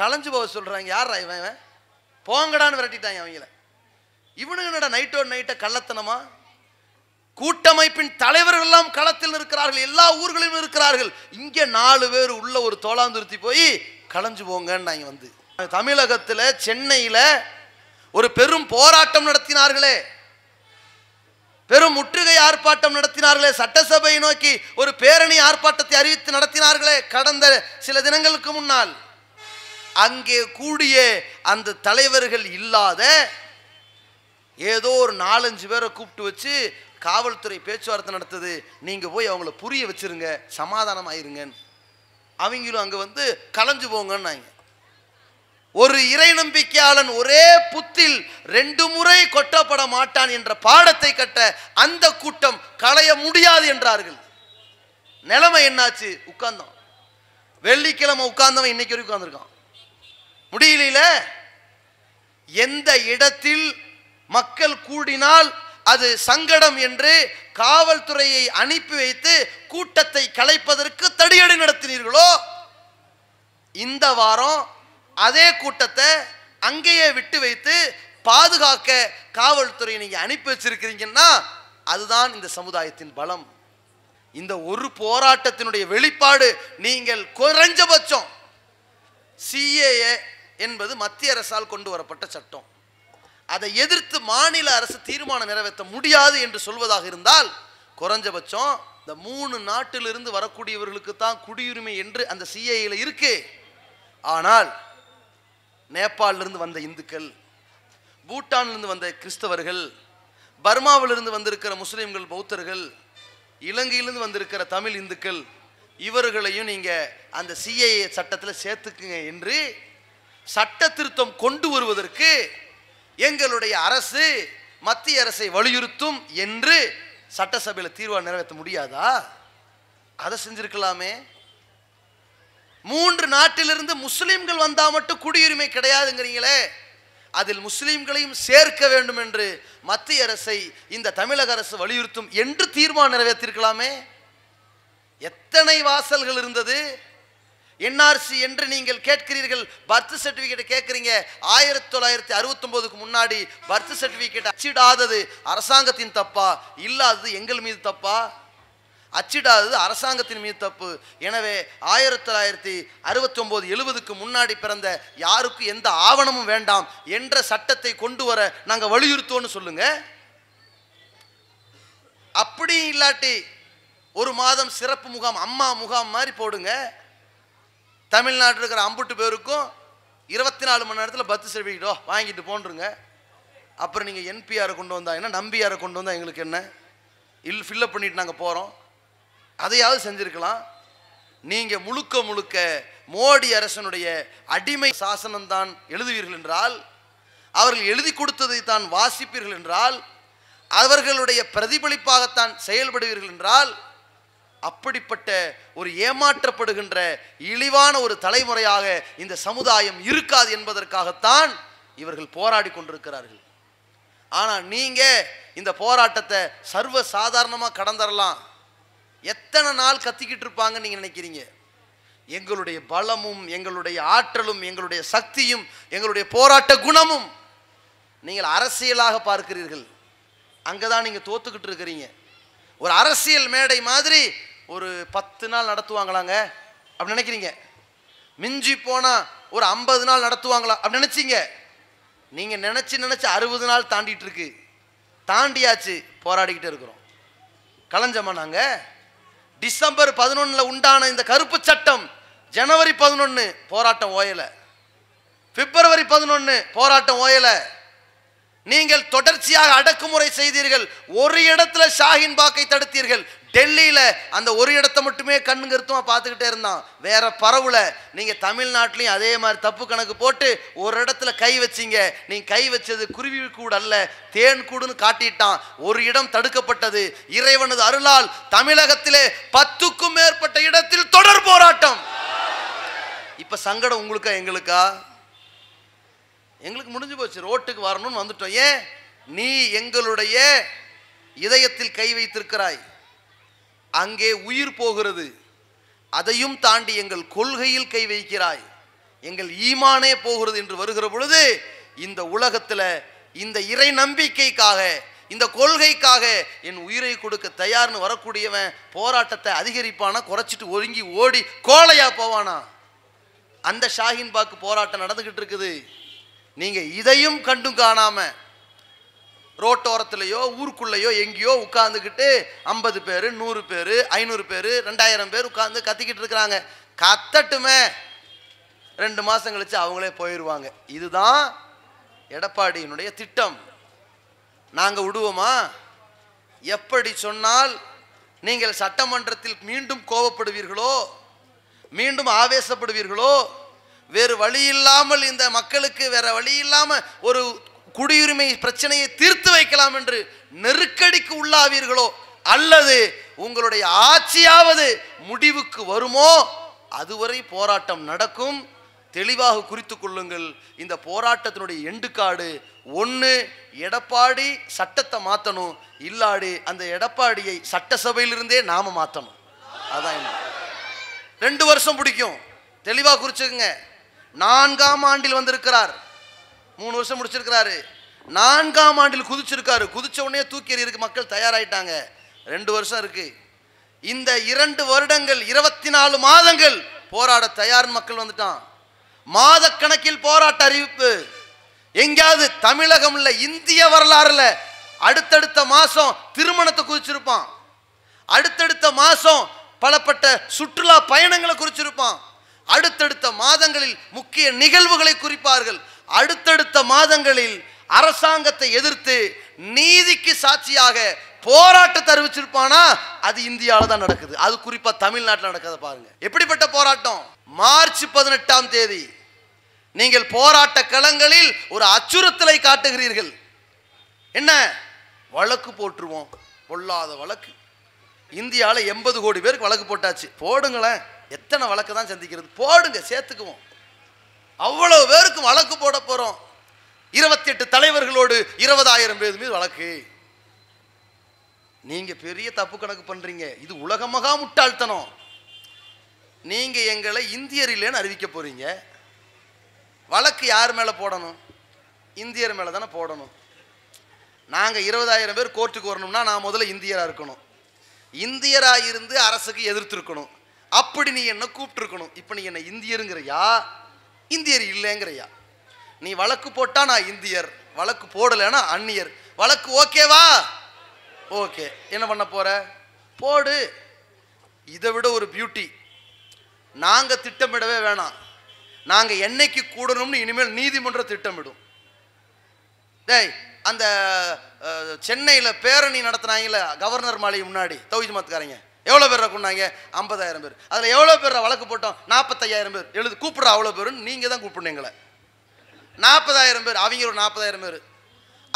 களைஞ்சு போக சொல்கிறாங்க யாரா இவன் இவன் போங்கடான்னு விரட்டிட்டாங்க அவங்கள இவனுங்க என்னடா நைட்டோ நைட்டை கள்ளத்தனமா கூட்டமைப்பின் தலைவர்கள் எல்லாம் களத்தில் இருக்கிறார்கள் எல்லா ஊர்களிலும் இருக்கிறார்கள் இங்கே நாலு பேர் உள்ள ஒரு தோலாந்துருத்தி போய் களைஞ்சு போங்கன்னு நாங்கள் வந்து தமிழகத்தில் சென்னையில் ஒரு பெரும் போராட்டம் நடத்தினார்களே பெரும் முற்றுகை ஆர்ப்பாட்டம் நடத்தினார்களே சட்டசபையை நோக்கி ஒரு பேரணி ஆர்ப்பாட்டத்தை அறிவித்து நடத்தினார்களே கடந்த சில தினங்களுக்கு முன்னால் அங்கே கூடிய அந்த தலைவர்கள் இல்லாத ஏதோ ஒரு நாலஞ்சு பேரை கூப்பிட்டு வச்சு காவல்துறை பேச்சுவார்த்தை நடத்துது நீங்கள் போய் அவங்கள புரிய வச்சுருங்க சமாதானம் ஆயிருங்கன்னு அவங்களும் அங்கே வந்து கலைஞ்சு போங்கன்னாங்க ஒரு இறை நம்பிக்கையாளன் ஒரே புத்தில் ரெண்டு முறை கொட்டப்பட மாட்டான் என்ற பாடத்தை கட்ட அந்த கூட்டம் களைய முடியாது என்றார்கள் நிலைமை என்னாச்சு உட்கார்ந்தோம் வெள்ளிக்கிழமை உட்கார்ந்தவன் இன்னைக்கு வரைக்கும் உட்கார்ந்துருக்கான் முடியல எந்த இடத்தில் மக்கள் கூடினால் அது சங்கடம் என்று காவல்துறையை அனுப்பி வைத்து கூட்டத்தை கலைப்பதற்கு தடியடி நடத்தினீர்களோ இந்த வாரம் அதே கூட்டத்தை அங்கேயே விட்டு வைத்து பாதுகாக்க காவல்துறையை நீங்கள் அனுப்பி வச்சிருக்கிறீங்கன்னா அதுதான் இந்த சமுதாயத்தின் பலம் இந்த ஒரு போராட்டத்தினுடைய வெளிப்பாடு நீங்கள் குறைஞ்சபட்சம் சிஏஏ என்பது மத்திய அரசால் கொண்டு வரப்பட்ட சட்டம் அதை எதிர்த்து மாநில அரசு தீர்மானம் நிறைவேற்ற முடியாது என்று சொல்வதாக இருந்தால் குறைஞ்சபட்சம் இந்த மூணு நாட்டிலிருந்து வரக்கூடியவர்களுக்கு தான் குடியுரிமை என்று அந்த சிஏயில் இருக்கு ஆனால் நேபாளிலிருந்து வந்த இந்துக்கள் பூட்டான்லேருந்து வந்த கிறிஸ்தவர்கள் பர்மாவிலிருந்து வந்திருக்கிற முஸ்லீம்கள் பௌத்தர்கள் இலங்கையிலிருந்து வந்திருக்கிற தமிழ் இந்துக்கள் இவர்களையும் நீங்கள் அந்த சிஏஏ சட்டத்தில் சேர்த்துக்குங்க என்று சட்ட திருத்தம் கொண்டு வருவதற்கு எங்களுடைய அரசு மத்திய அரசை வலியுறுத்தும் என்று சட்டசபையில் தீர்வாக நிறைவேற்ற முடியாதா அதை செஞ்சிருக்கலாமே மூன்று நாட்டிலிருந்து முஸ்லீம்கள் வந்தால் மட்டும் குடியுரிமை கிடையாதுங்கிறீங்களே அதில் முஸ்லீம்களையும் சேர்க்க வேண்டும் என்று மத்திய அரசை இந்த தமிழக அரசு வலியுறுத்தும் என்று தீர்மானம் நிறைவேற்றிருக்கலாமே எத்தனை வாசல்கள் இருந்தது என்ஆர்சி என்று நீங்கள் கேட்கிறீர்கள் பர்த் சர்டிஃபிகேட் கேட்குறீங்க ஆயிரத்தி தொள்ளாயிரத்தி அறுபத்தொம்போதுக்கு முன்னாடி பர்த் சர்டிஃபிகேட் அச்சிடாதது அரசாங்கத்தின் தப்பா இல்லாதது எங்கள் மீது தப்பா அச்சிடாதது அரசாங்கத்தின் மீது தப்பு எனவே ஆயிரத்தி தொள்ளாயிரத்தி அறுபத்தொம்போது எழுபதுக்கு முன்னாடி பிறந்த யாருக்கும் எந்த ஆவணமும் வேண்டாம் என்ற சட்டத்தை கொண்டு வர நாங்கள் வலியுறுத்தோன்னு சொல்லுங்க அப்படி இல்லாட்டி ஒரு மாதம் சிறப்பு முகாம் அம்மா முகாம் மாதிரி போடுங்க தமிழ்நாட்டில் இருக்கிற அம்புட்டு பேருக்கும் இருபத்தி நாலு மணி நேரத்தில் பத்து சர்டிஃபிகேட்டோ வாங்கிட்டு போன்றுங்க அப்புறம் நீங்கள் என்பிஆரை கொண்டு வந்தாங்கன்னா நம்பியாரை கொண்டு வந்தால் எங்களுக்கு என்ன இல் ஃபில்லப் பண்ணிட்டு நாங்கள் போகிறோம் அதையாவது செஞ்சுருக்கலாம் நீங்கள் முழுக்க முழுக்க மோடி அரசனுடைய அடிமை சாசனம்தான் எழுதுவீர்கள் என்றால் அவர்கள் எழுதி கொடுத்ததை தான் வாசிப்பீர்கள் என்றால் அவர்களுடைய பிரதிபலிப்பாகத்தான் செயல்படுவீர்கள் என்றால் அப்படிப்பட்ட ஒரு ஏமாற்றப்படுகின்ற இழிவான ஒரு தலைமுறையாக இந்த சமுதாயம் இருக்காது என்பதற்காகத்தான் இவர்கள் போராடி கொண்டிருக்கிறார்கள் ஆனால் நீங்கள் இந்த போராட்டத்தை சர்வ சாதாரணமாக கடந்தரலாம் எத்தனை நாள் கத்திக்கிட்டு இருப்பாங்கன்னு நீங்கள் நினைக்கிறீங்க எங்களுடைய பலமும் எங்களுடைய ஆற்றலும் எங்களுடைய சக்தியும் எங்களுடைய போராட்ட குணமும் நீங்கள் அரசியலாக பார்க்கிறீர்கள் அங்கே தான் நீங்கள் தோத்துக்கிட்டு இருக்கிறீங்க ஒரு அரசியல் மேடை மாதிரி ஒரு பத்து நாள் நடத்துவாங்களாங்க அப்படி நினைக்கிறீங்க மிஞ்சி போனால் ஒரு ஐம்பது நாள் நடத்துவாங்களா அப்படி நினச்சிங்க நீங்கள் நினச்சி நினச்சி அறுபது நாள் தாண்டிட்டு இருக்கு தாண்டியாச்சு போராடிக்கிட்டே இருக்கிறோம் கலைஞ்சமா நாங்கள் டிசம்பர் பதினொன்னில் உண்டான இந்த கருப்பு சட்டம் ஜனவரி பதினொன்று போராட்டம் ஓயலை பிப்ரவரி பதினொன்று போராட்டம் ஓயலை நீங்கள் தொடர்ச்சியாக அடக்குமுறை செய்தீர்கள் ஒரு இடத்துல ஷாஹின் பாக்கை தடுத்தீர்கள் டெல்லியில் அந்த ஒரு இடத்த மட்டுமே கண்ணுங்கருத்துமா பார்த்துக்கிட்டே இருந்தான் வேற பறவுல நீங்கள் தமிழ்நாட்டிலையும் அதே மாதிரி தப்பு கணக்கு போட்டு ஒரு இடத்துல கை வச்சிங்க நீங்கள் கை வச்சது குருவி கூடு அல்ல தேன் கூடுன்னு காட்டிட்டான் ஒரு இடம் தடுக்கப்பட்டது இறைவனது அருளால் தமிழகத்திலே பத்துக்கும் மேற்பட்ட இடத்தில் தொடர் போராட்டம் இப்போ சங்கடம் உங்களுக்கா எங்களுக்கா எங்களுக்கு முடிஞ்சு போச்சு ரோட்டுக்கு வரணும்னு வந்துட்டோம் ஏன் நீ எங்களுடைய இதயத்தில் கை வைத்திருக்கிறாய் அங்கே உயிர் போகிறது அதையும் தாண்டி எங்கள் கொள்கையில் கை வைக்கிறாய் எங்கள் ஈமானே போகிறது என்று வருகிற பொழுது இந்த உலகத்தில் இந்த இறை நம்பிக்கைக்காக இந்த கொள்கைக்காக என் உயிரை கொடுக்க தயார்னு வரக்கூடியவன் போராட்டத்தை அதிகரிப்பானா குறைச்சிட்டு ஒதுங்கி ஓடி கோலையா போவானா அந்த ஷாஹின் பாக்கு போராட்டம் நடந்துகிட்டு இருக்குது நீங்கள் இதையும் கண்டும் காணாமல் ரோட்டோரத்துலையோ ஊருக்குள்ளேயோ எங்கேயோ உட்காந்துக்கிட்டு ஐம்பது பேர் நூறு பேர் ஐநூறு பேர் ரெண்டாயிரம் பேர் உட்காந்து கத்திக்கிட்டு இருக்கிறாங்க கத்தட்டுமே ரெண்டு மாதம் கழித்து அவங்களே போயிடுவாங்க இதுதான் எடப்பாடியினுடைய திட்டம் நாங்கள் விடுவோமா எப்படி சொன்னால் நீங்கள் சட்டமன்றத்தில் மீண்டும் கோபப்படுவீர்களோ மீண்டும் ஆவேசப்படுவீர்களோ வேறு வழி இல்லாமல் இந்த மக்களுக்கு வேற வழி இல்லாமல் ஒரு குடியுரிமை பிரச்சனையை தீர்த்து வைக்கலாம் என்று நெருக்கடிக்கு உள்ளாவீர்களோ அல்லது உங்களுடைய ஆட்சியாவது முடிவுக்கு வருமோ அதுவரை போராட்டம் நடக்கும் தெளிவாக குறித்து கொள்ளுங்கள் இந்த போராட்டத்தினுடைய எண்டுக்காடு ஒன்று எடப்பாடி சட்டத்தை மாற்றணும் இல்லாடி அந்த எடப்பாடியை சட்டசபையிலிருந்தே நாம மாற்றணும் அதான் ரெண்டு வருஷம் பிடிக்கும் தெளிவாக குறிச்சுக்குங்க நான்காம் ஆண்டில் வந்திருக்கிறார் மூணு வருஷம் முடிச்சிருக்கிறாரு நான்காம் ஆண்டில் குதிச்சிருக்காரு குதிச்ச உடனே தூக்கி எறியிருக்கு மக்கள் தயாராயிட்டாங்க ரெண்டு வருஷம் இருக்கு இந்த இரண்டு வருடங்கள் இருபத்தி நாலு மாதங்கள் போராட தயார் மக்கள் வந்துட்டான் மாத கணக்கில் போராட்ட அறிவிப்பு எங்கேயாவது தமிழகம் இல்லை இந்திய வரலாறுல அடுத்தடுத்த மாசம் திருமணத்தை குறிச்சிருப்பான் அடுத்தடுத்த மாசம் பலப்பட்ட சுற்றுலா பயணங்களை குறிச்சிருப்பான் அடுத்தடுத்த மாதங்களில் முக்கிய நிகழ்வுகளை குறிப்பார்கள் அடுத்தடுத்த மாதங்களில் அரசாங்கத்தை எதிர்த்து நீதிக்கு சாட்சியாக போராட்டத்தை அறிவிச்சிருப்பானா அது இந்தியாவில் தான் நடக்குது அது குறிப்பா தமிழ்நாட்டில் நடக்கிறத பாருங்க எப்படிப்பட்ட போராட்டம் மார்ச் பதினெட்டாம் தேதி நீங்கள் போராட்ட களங்களில் ஒரு அச்சுறுத்தலை காட்டுகிறீர்கள் என்ன வழக்கு போட்டுருவோம் பொல்லாத வழக்கு இந்தியாவில் எண்பது கோடி பேருக்கு வழக்கு போட்டாச்சு போடுங்களேன் எத்தனை வழக்கு தான் சந்திக்கிறது போடுங்க சேர்த்துக்குவோம் அவ்வளோ பேருக்கும் வழக்கு போட போகிறோம் இருபத்தி எட்டு தலைவர்களோடு இருபதாயிரம் பேர் மீது வழக்கு நீங்க பெரிய தப்பு கணக்கு பண்றீங்க இது மகா முட்டாள்தனம் நீங்க எங்களை இந்தியர் இல்லைன்னு அறிவிக்க போறீங்க வழக்கு யார் மேல போடணும் இந்தியர் மேல தானே போடணும் நாங்கள் இருபதாயிரம் பேர் கோர்ட்டுக்கு வரணும்னா நான் முதல்ல இந்தியராக இருக்கணும் இந்தியராக இருந்து அரசுக்கு எதிர்த்துருக்கணும் அப்படி நீ என்ன கூப்பிட்டுருக்கணும் இப்போ நீ என்ன இந்தியருங்கிறியா இந்தியர் இல்லைங்கிறையா நீ வழக்கு போட்டா நான் இந்தியர் வழக்கு போடலைன்னா அந்நியர் வழக்கு ஓகேவா ஓகே என்ன பண்ண போற போடு இதை விட ஒரு பியூட்டி நாங்கள் திட்டமிடவே வேணாம் நாங்கள் என்னைக்கு கூடணும்னு இனிமேல் நீதிமன்றம் திட்டமிடும் டேய் அந்த சென்னையில் பேரணி நடத்தினாங்கல்ல கவர்னர் மாலை முன்னாடி தௌஜ் மத்காரங்க எவ்வளோ பேரை கொண்டாங்க ஐம்பதாயிரம் பேர் அதில் எவ்வளோ பேரை வழக்கு போட்டோம் நாற்பத்தையாயிரம் பேர் எழுது கூப்பிட்ற அவ்வளோ பேருன்னு நீங்கள் தான் கூப்பிடுனீங்களே நாற்பதாயிரம் பேர் அவங்க ஒரு நாற்பதாயிரம் பேர்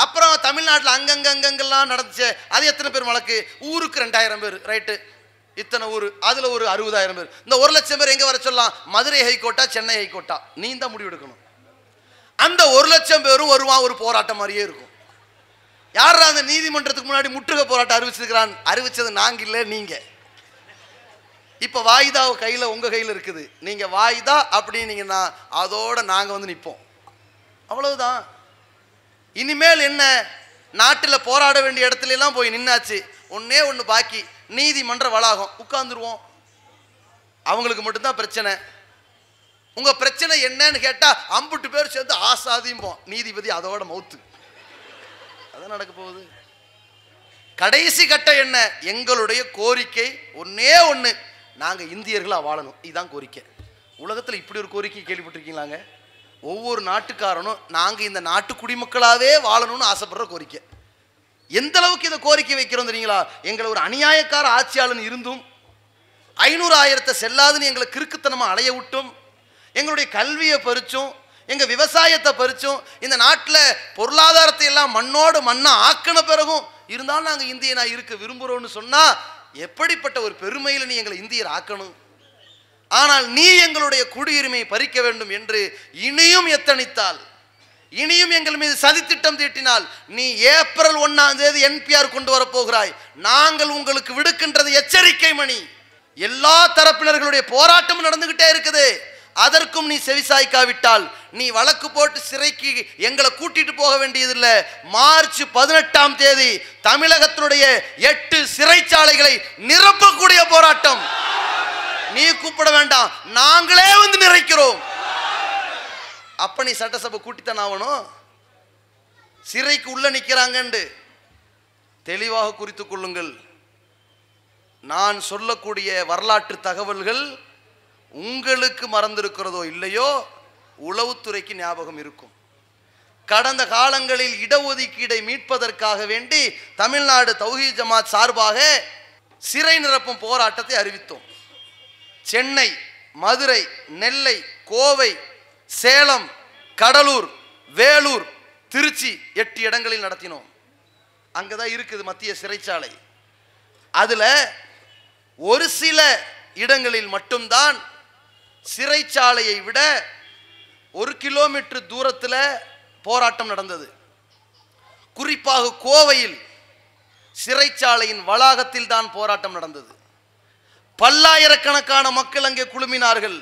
அப்புறம் தமிழ்நாட்டில் அங்கங்க அங்கங்கெல்லாம் நடந்துச்சு அது எத்தனை பேர் வழக்கு ஊருக்கு ரெண்டாயிரம் பேர் ரைட்டு இத்தனை ஊர் அதில் ஒரு அறுபதாயிரம் பேர் இந்த ஒரு லட்சம் பேர் எங்கே வர சொல்லலாம் மதுரை ஹைகோர்ட்டா சென்னை ஹைகோர்ட்டா நீ தான் முடிவெடுக்கணும் அந்த ஒரு லட்சம் பேரும் வருவான் ஒரு போராட்டம் மாதிரியே இருக்கும் யார் அந்த நீதிமன்றத்துக்கு முன்னாடி முற்றுகை போராட்டம் அறிவிச்சிருக்கிறான் அறிவிச்சது நாங்கள் இல்லை நீங்கள் இப்போ வாய்தா கையில் உங்கள் கையில் இருக்குது நீங்கள் வாய்தா அப்படின்னீங்கன்னா அதோடு நாங்கள் வந்து நிற்போம் அவ்வளவுதான் இனிமேல் என்ன நாட்டில் போராட வேண்டிய இடத்துலலாம் போய் நின்னாச்சு ஒன்றே ஒன்று பாக்கி நீதிமன்ற வளாகம் உட்காந்துருவோம் அவங்களுக்கு மட்டும்தான் பிரச்சனை உங்கள் பிரச்சனை என்னன்னு கேட்டால் அம்புட்டு பேர் சேர்ந்து ஆசாதியும்போம் நீதிபதி அதோட மவுத்து அதான் நடக்க போகுது கடைசி கட்டம் என்ன எங்களுடைய கோரிக்கை ஒன்றே ஒன்று நாங்கள் இந்தியர்களாக வாழணும் இதுதான் கோரிக்கை உலகத்தில் இப்படி ஒரு கோரிக்கை கேள்விப்பட்டிருக்கீங்களாங்க ஒவ்வொரு நாட்டுக்காரனும் நாங்கள் இந்த நாட்டு குடிமக்களாகவே வாழணும்னு ஆசைப்படுற கோரிக்கை எந்த அளவுக்கு இதை கோரிக்கை வைக்கிறோம் தெரியுங்களா எங்களை ஒரு அநியாயக்கார ஆட்சியாளன் இருந்தும் ஐநூறு ஆயிரத்தை செல்லாதுன்னு எங்களை கிறுக்குத்தனமாக அலைய விட்டும் எங்களுடைய கல்வியை பறிச்சும் எங்கள் விவசாயத்தை பறித்தும் இந்த நாட்டில் பொருளாதாரத்தை எல்லாம் மண்ணோடு மண்ணாக ஆக்கின பிறகும் இருந்தாலும் நாங்கள் இந்தியனாக இருக்க விரும்புகிறோன்னு சொன்னால் எப்படிப்பட்ட ஒரு பெருமையில் நீ எங்களை இந்தியர் ஆக்கணும் ஆனால் நீ எங்களுடைய குடியுரிமையை பறிக்க வேண்டும் என்று இனியும் எத்தனித்தால் இனியும் எங்கள் மீது சதித்திட்டம் தீட்டினால் நீ ஏப்ரல் ஒன்னாம் தேதி என்பிஆர் கொண்டு வரப்போகிறாய் நாங்கள் உங்களுக்கு விடுக்கின்றது எச்சரிக்கை மணி எல்லா தரப்பினர்களுடைய போராட்டமும் நடந்துகிட்டே இருக்குது அதற்கும் நீ செவிசாய்க்காவிட்டால் நீ வழக்கு போட்டு சிறைக்கு எங்களை கூட்டிட்டு போக வேண்டியதில்லை மார்ச் பதினெட்டாம் தேதி தமிழகத்தினுடைய எட்டு சிறைச்சாலைகளை நிரப்பக்கூடிய போராட்டம் நீ கூப்பிட வேண்டாம் நாங்களே வந்து நிறைக்கிறோம் அப்ப நீ சட்டசபை கூட்டித்தான் ஆகணும் சிறைக்கு உள்ள நிற்கிறாங்க தெளிவாக குறித்து கொள்ளுங்கள் நான் சொல்லக்கூடிய வரலாற்று தகவல்கள் உங்களுக்கு மறந்திருக்கிறதோ இல்லையோ உளவுத்துறைக்கு ஞாபகம் இருக்கும் கடந்த காலங்களில் இடஒதுக்கீடை மீட்பதற்காக வேண்டி தமிழ்நாடு தௌஹி ஜமாத் சார்பாக சிறை நிரப்பும் போராட்டத்தை அறிவித்தோம் சென்னை மதுரை நெல்லை கோவை சேலம் கடலூர் வேலூர் திருச்சி எட்டு இடங்களில் நடத்தினோம் அங்கே தான் இருக்குது மத்திய சிறைச்சாலை அதில் ஒரு சில இடங்களில் மட்டும்தான் சிறைச்சாலையை விட ஒரு கிலோமீட்டர் தூரத்தில் போராட்டம் நடந்தது குறிப்பாக கோவையில் சிறைச்சாலையின் வளாகத்தில் தான் போராட்டம் நடந்தது பல்லாயிரக்கணக்கான மக்கள் அங்கே குழுமினார்கள்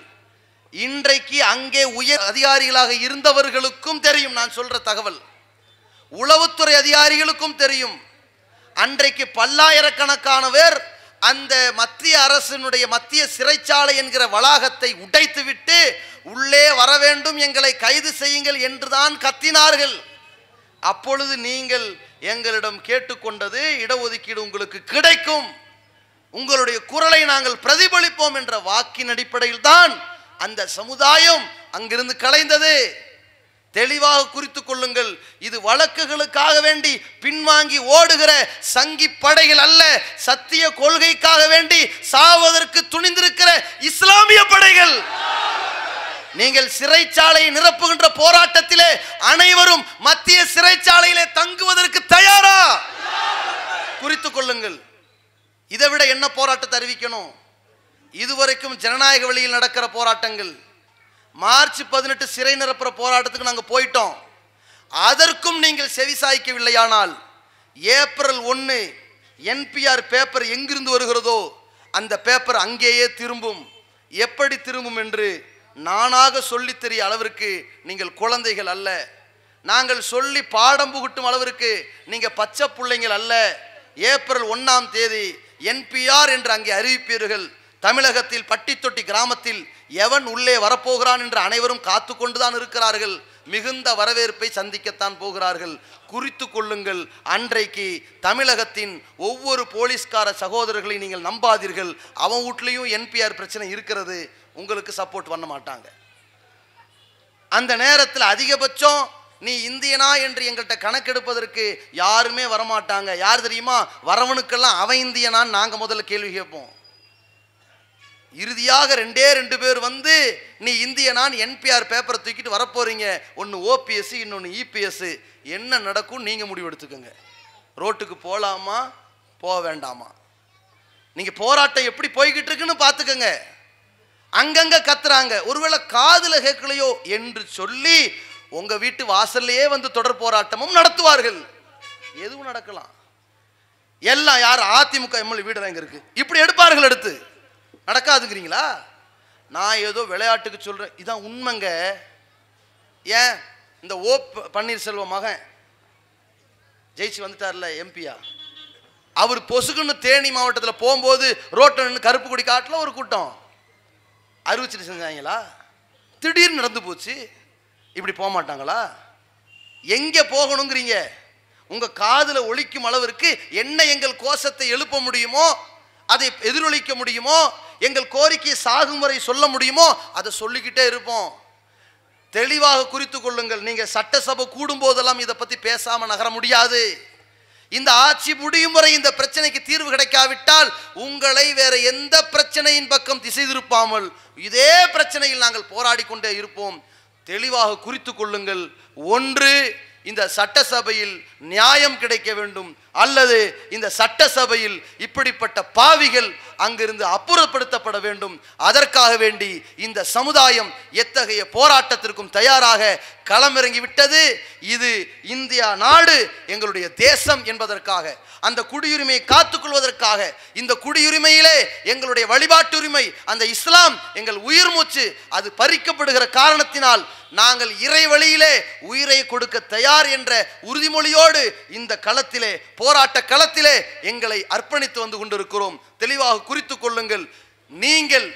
இன்றைக்கு அங்கே உயர் அதிகாரிகளாக இருந்தவர்களுக்கும் தெரியும் நான் சொல்ற தகவல் உளவுத்துறை அதிகாரிகளுக்கும் தெரியும் அன்றைக்கு பல்லாயிரக்கணக்கான பேர் அந்த மத்திய அரசினுடைய மத்திய சிறைச்சாலை என்கிற வளாகத்தை உடைத்துவிட்டு உள்ளே வர வேண்டும் எங்களை கைது செய்யுங்கள் என்றுதான் கத்தினார்கள் அப்பொழுது நீங்கள் எங்களிடம் கேட்டுக்கொண்டது இடஒதுக்கீடு உங்களுக்கு கிடைக்கும் உங்களுடைய குரலை நாங்கள் பிரதிபலிப்போம் என்ற வாக்கின் அடிப்படையில் தான் அந்த சமுதாயம் அங்கிருந்து கலைந்தது தெளிவாக குறித்து கொள்ளுங்கள் இது வழக்குகளுக்காக வேண்டி பின்வாங்கி ஓடுகிற சங்கி படைகள் அல்ல சத்திய கொள்கைக்காக வேண்டி சாவதற்கு துணிந்திருக்கிற இஸ்லாமிய படைகள் நீங்கள் சிறைச்சாலையை நிரப்புகின்ற போராட்டத்திலே அனைவரும் மத்திய சிறைச்சாலையிலே தங்குவதற்கு தயாரா குறித்து கொள்ளுங்கள் இதை விட என்ன போராட்டத்தை அறிவிக்கணும் இதுவரைக்கும் ஜனநாயக வழியில் நடக்கிற போராட்டங்கள் மார்ச் பதினெட்டு சிறை நிரப்புற போராட்டத்துக்கு நாங்கள் போயிட்டோம் அதற்கும் நீங்கள் செவி சாய்க்கவில்லையானால் ஏப்ரல் ஒன்று என்பிஆர் பேப்பர் எங்கிருந்து வருகிறதோ அந்த பேப்பர் அங்கேயே திரும்பும் எப்படி திரும்பும் என்று நானாக சொல்லி தெரிய அளவிற்கு நீங்கள் குழந்தைகள் அல்ல நாங்கள் சொல்லி பாடம் புகட்டும் அளவிற்கு நீங்கள் பச்சை பிள்ளைங்கள் அல்ல ஏப்ரல் ஒன்றாம் தேதி என்பிஆர் என்று அங்கே அறிவிப்பீர்கள் தமிழகத்தில் பட்டித்தொட்டி கிராமத்தில் எவன் உள்ளே வரப்போகிறான் என்று அனைவரும் காத்து கொண்டுதான் இருக்கிறார்கள் மிகுந்த வரவேற்பை சந்திக்கத்தான் போகிறார்கள் குறித்து கொள்ளுங்கள் அன்றைக்கு தமிழகத்தின் ஒவ்வொரு போலீஸ்கார சகோதரர்களை நீங்கள் நம்பாதீர்கள் அவன் வீட்லேயும் என்பிஆர் பிரச்சனை இருக்கிறது உங்களுக்கு சப்போர்ட் பண்ண மாட்டாங்க அந்த நேரத்தில் அதிகபட்சம் நீ இந்தியனா என்று எங்கள்கிட்ட கணக்கெடுப்பதற்கு யாருமே வரமாட்டாங்க யார் தெரியுமா வரவனுக்கெல்லாம் அவன் இந்தியனான்னு நாங்கள் முதல்ல கேள்வி கேட்போம் இறுதியாக ரெண்டே ரெண்டு பேர் வந்து நீ இந்திய நான் என்பிஆர் பேப்பரை தூக்கிட்டு வரப்போறீங்க ஒன்று ஓபிஎஸ்சி இன்னொன்று இபிஎஸ்ஸு e என்ன நடக்கும் நீங்கள் முடிவு எடுத்துக்கோங்க ரோட்டுக்கு போகலாமா போக வேண்டாமா நீங்கள் போராட்டம் எப்படி போய்கிட்டு இருக்குன்னு பார்த்துக்கோங்க அங்கங்கே கத்துறாங்க ஒருவேளை காதில் கேட்கலையோ என்று சொல்லி உங்கள் வீட்டு வாசல்லையே வந்து தொடர் போராட்டமும் நடத்துவார்கள் எதுவும் நடக்கலாம் எல்லாம் யார் அதிமுக எம்எல்ஏ வீடு எங்கே இருக்குது இப்படி எடுப்பார்கள் எடுத்து நடக்காதுங்கிறீங்களா நான் ஏதோ விளையாட்டுக்கு சொல்கிறேன் இதான் உண்மைங்க ஏன் இந்த ஓ பன்னீர்செல்வம் மகன் ஜெயிச்சு வந்துட்டார்ல எம்பியா அவர் பொசுக்குன்னு தேனி மாவட்டத்தில் போகும்போது ரோட்டில் நின்று கருப்பு குடி காட்டில் ஒரு கூட்டம் அறிவிச்சிட்டு செஞ்சாங்களா திடீர்னு நடந்து போச்சு இப்படி போக மாட்டாங்களா எங்கே போகணுங்கிறீங்க உங்கள் காதில் ஒழிக்கும் அளவிற்கு என்ன எங்கள் கோஷத்தை எழுப்ப முடியுமோ அதை எதிரொலிக்க முடியுமோ எங்கள் கோரிக்கை சாகும் வரை சொல்ல முடியுமோ அதை சொல்லிக்கிட்டே இருப்போம் தெளிவாக குறித்து கொள்ளுங்கள் நீங்கள் சட்டசபை கூடும்போதெல்லாம் இதை பற்றி பேசாமல் நகர முடியாது இந்த ஆட்சி முடியும் வரை இந்த பிரச்சனைக்கு தீர்வு கிடைக்காவிட்டால் உங்களை வேற எந்த பிரச்சனையின் பக்கம் திசை திருப்பாமல் இதே பிரச்சனையில் நாங்கள் போராடி கொண்டே இருப்போம் தெளிவாக குறித்து கொள்ளுங்கள் ஒன்று இந்த சட்டசபையில் நியாயம் கிடைக்க வேண்டும் அல்லது இந்த சட்டசபையில் இப்படிப்பட்ட பாவிகள் அங்கிருந்து அப்புறப்படுத்தப்பட வேண்டும் அதற்காக வேண்டி இந்த சமுதாயம் எத்தகைய போராட்டத்திற்கும் தயாராக களமிறங்கிவிட்டது இது இந்தியா நாடு எங்களுடைய தேசம் என்பதற்காக அந்த குடியுரிமையை காத்துக்கொள்வதற்காக இந்த குடியுரிமையிலே எங்களுடைய வழிபாட்டுரிமை அந்த இஸ்லாம் எங்கள் உயிர் மூச்சு அது பறிக்கப்படுகிற காரணத்தினால் நாங்கள் இறை வழியிலே உயிரை கொடுக்க தயார் என்ற உறுதிமொழியோடு இந்த களத்திலே போராட்ட களத்திலே எங்களை அர்ப்பணித்து வந்து கொண்டிருக்கிறோம் தெளிவாக குறித்து கொள்ளுங்கள் நீங்கள்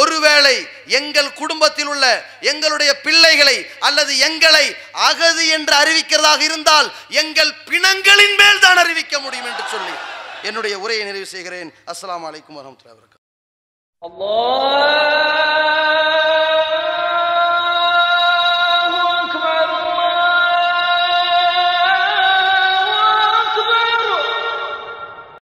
ஒருவேளை எங்கள் குடும்பத்தில் உள்ள எங்களுடைய பிள்ளைகளை அல்லது எங்களை அகது என்று அறிவிக்கிறதாக இருந்தால் எங்கள் பிணங்களின் மேல் தான் அறிவிக்க முடியும் என்று சொல்லி என்னுடைய உரையை நிறைவு செய்கிறேன் அஸ்லாம் வலைக்கம் வரமத்துல அல்லாஹ்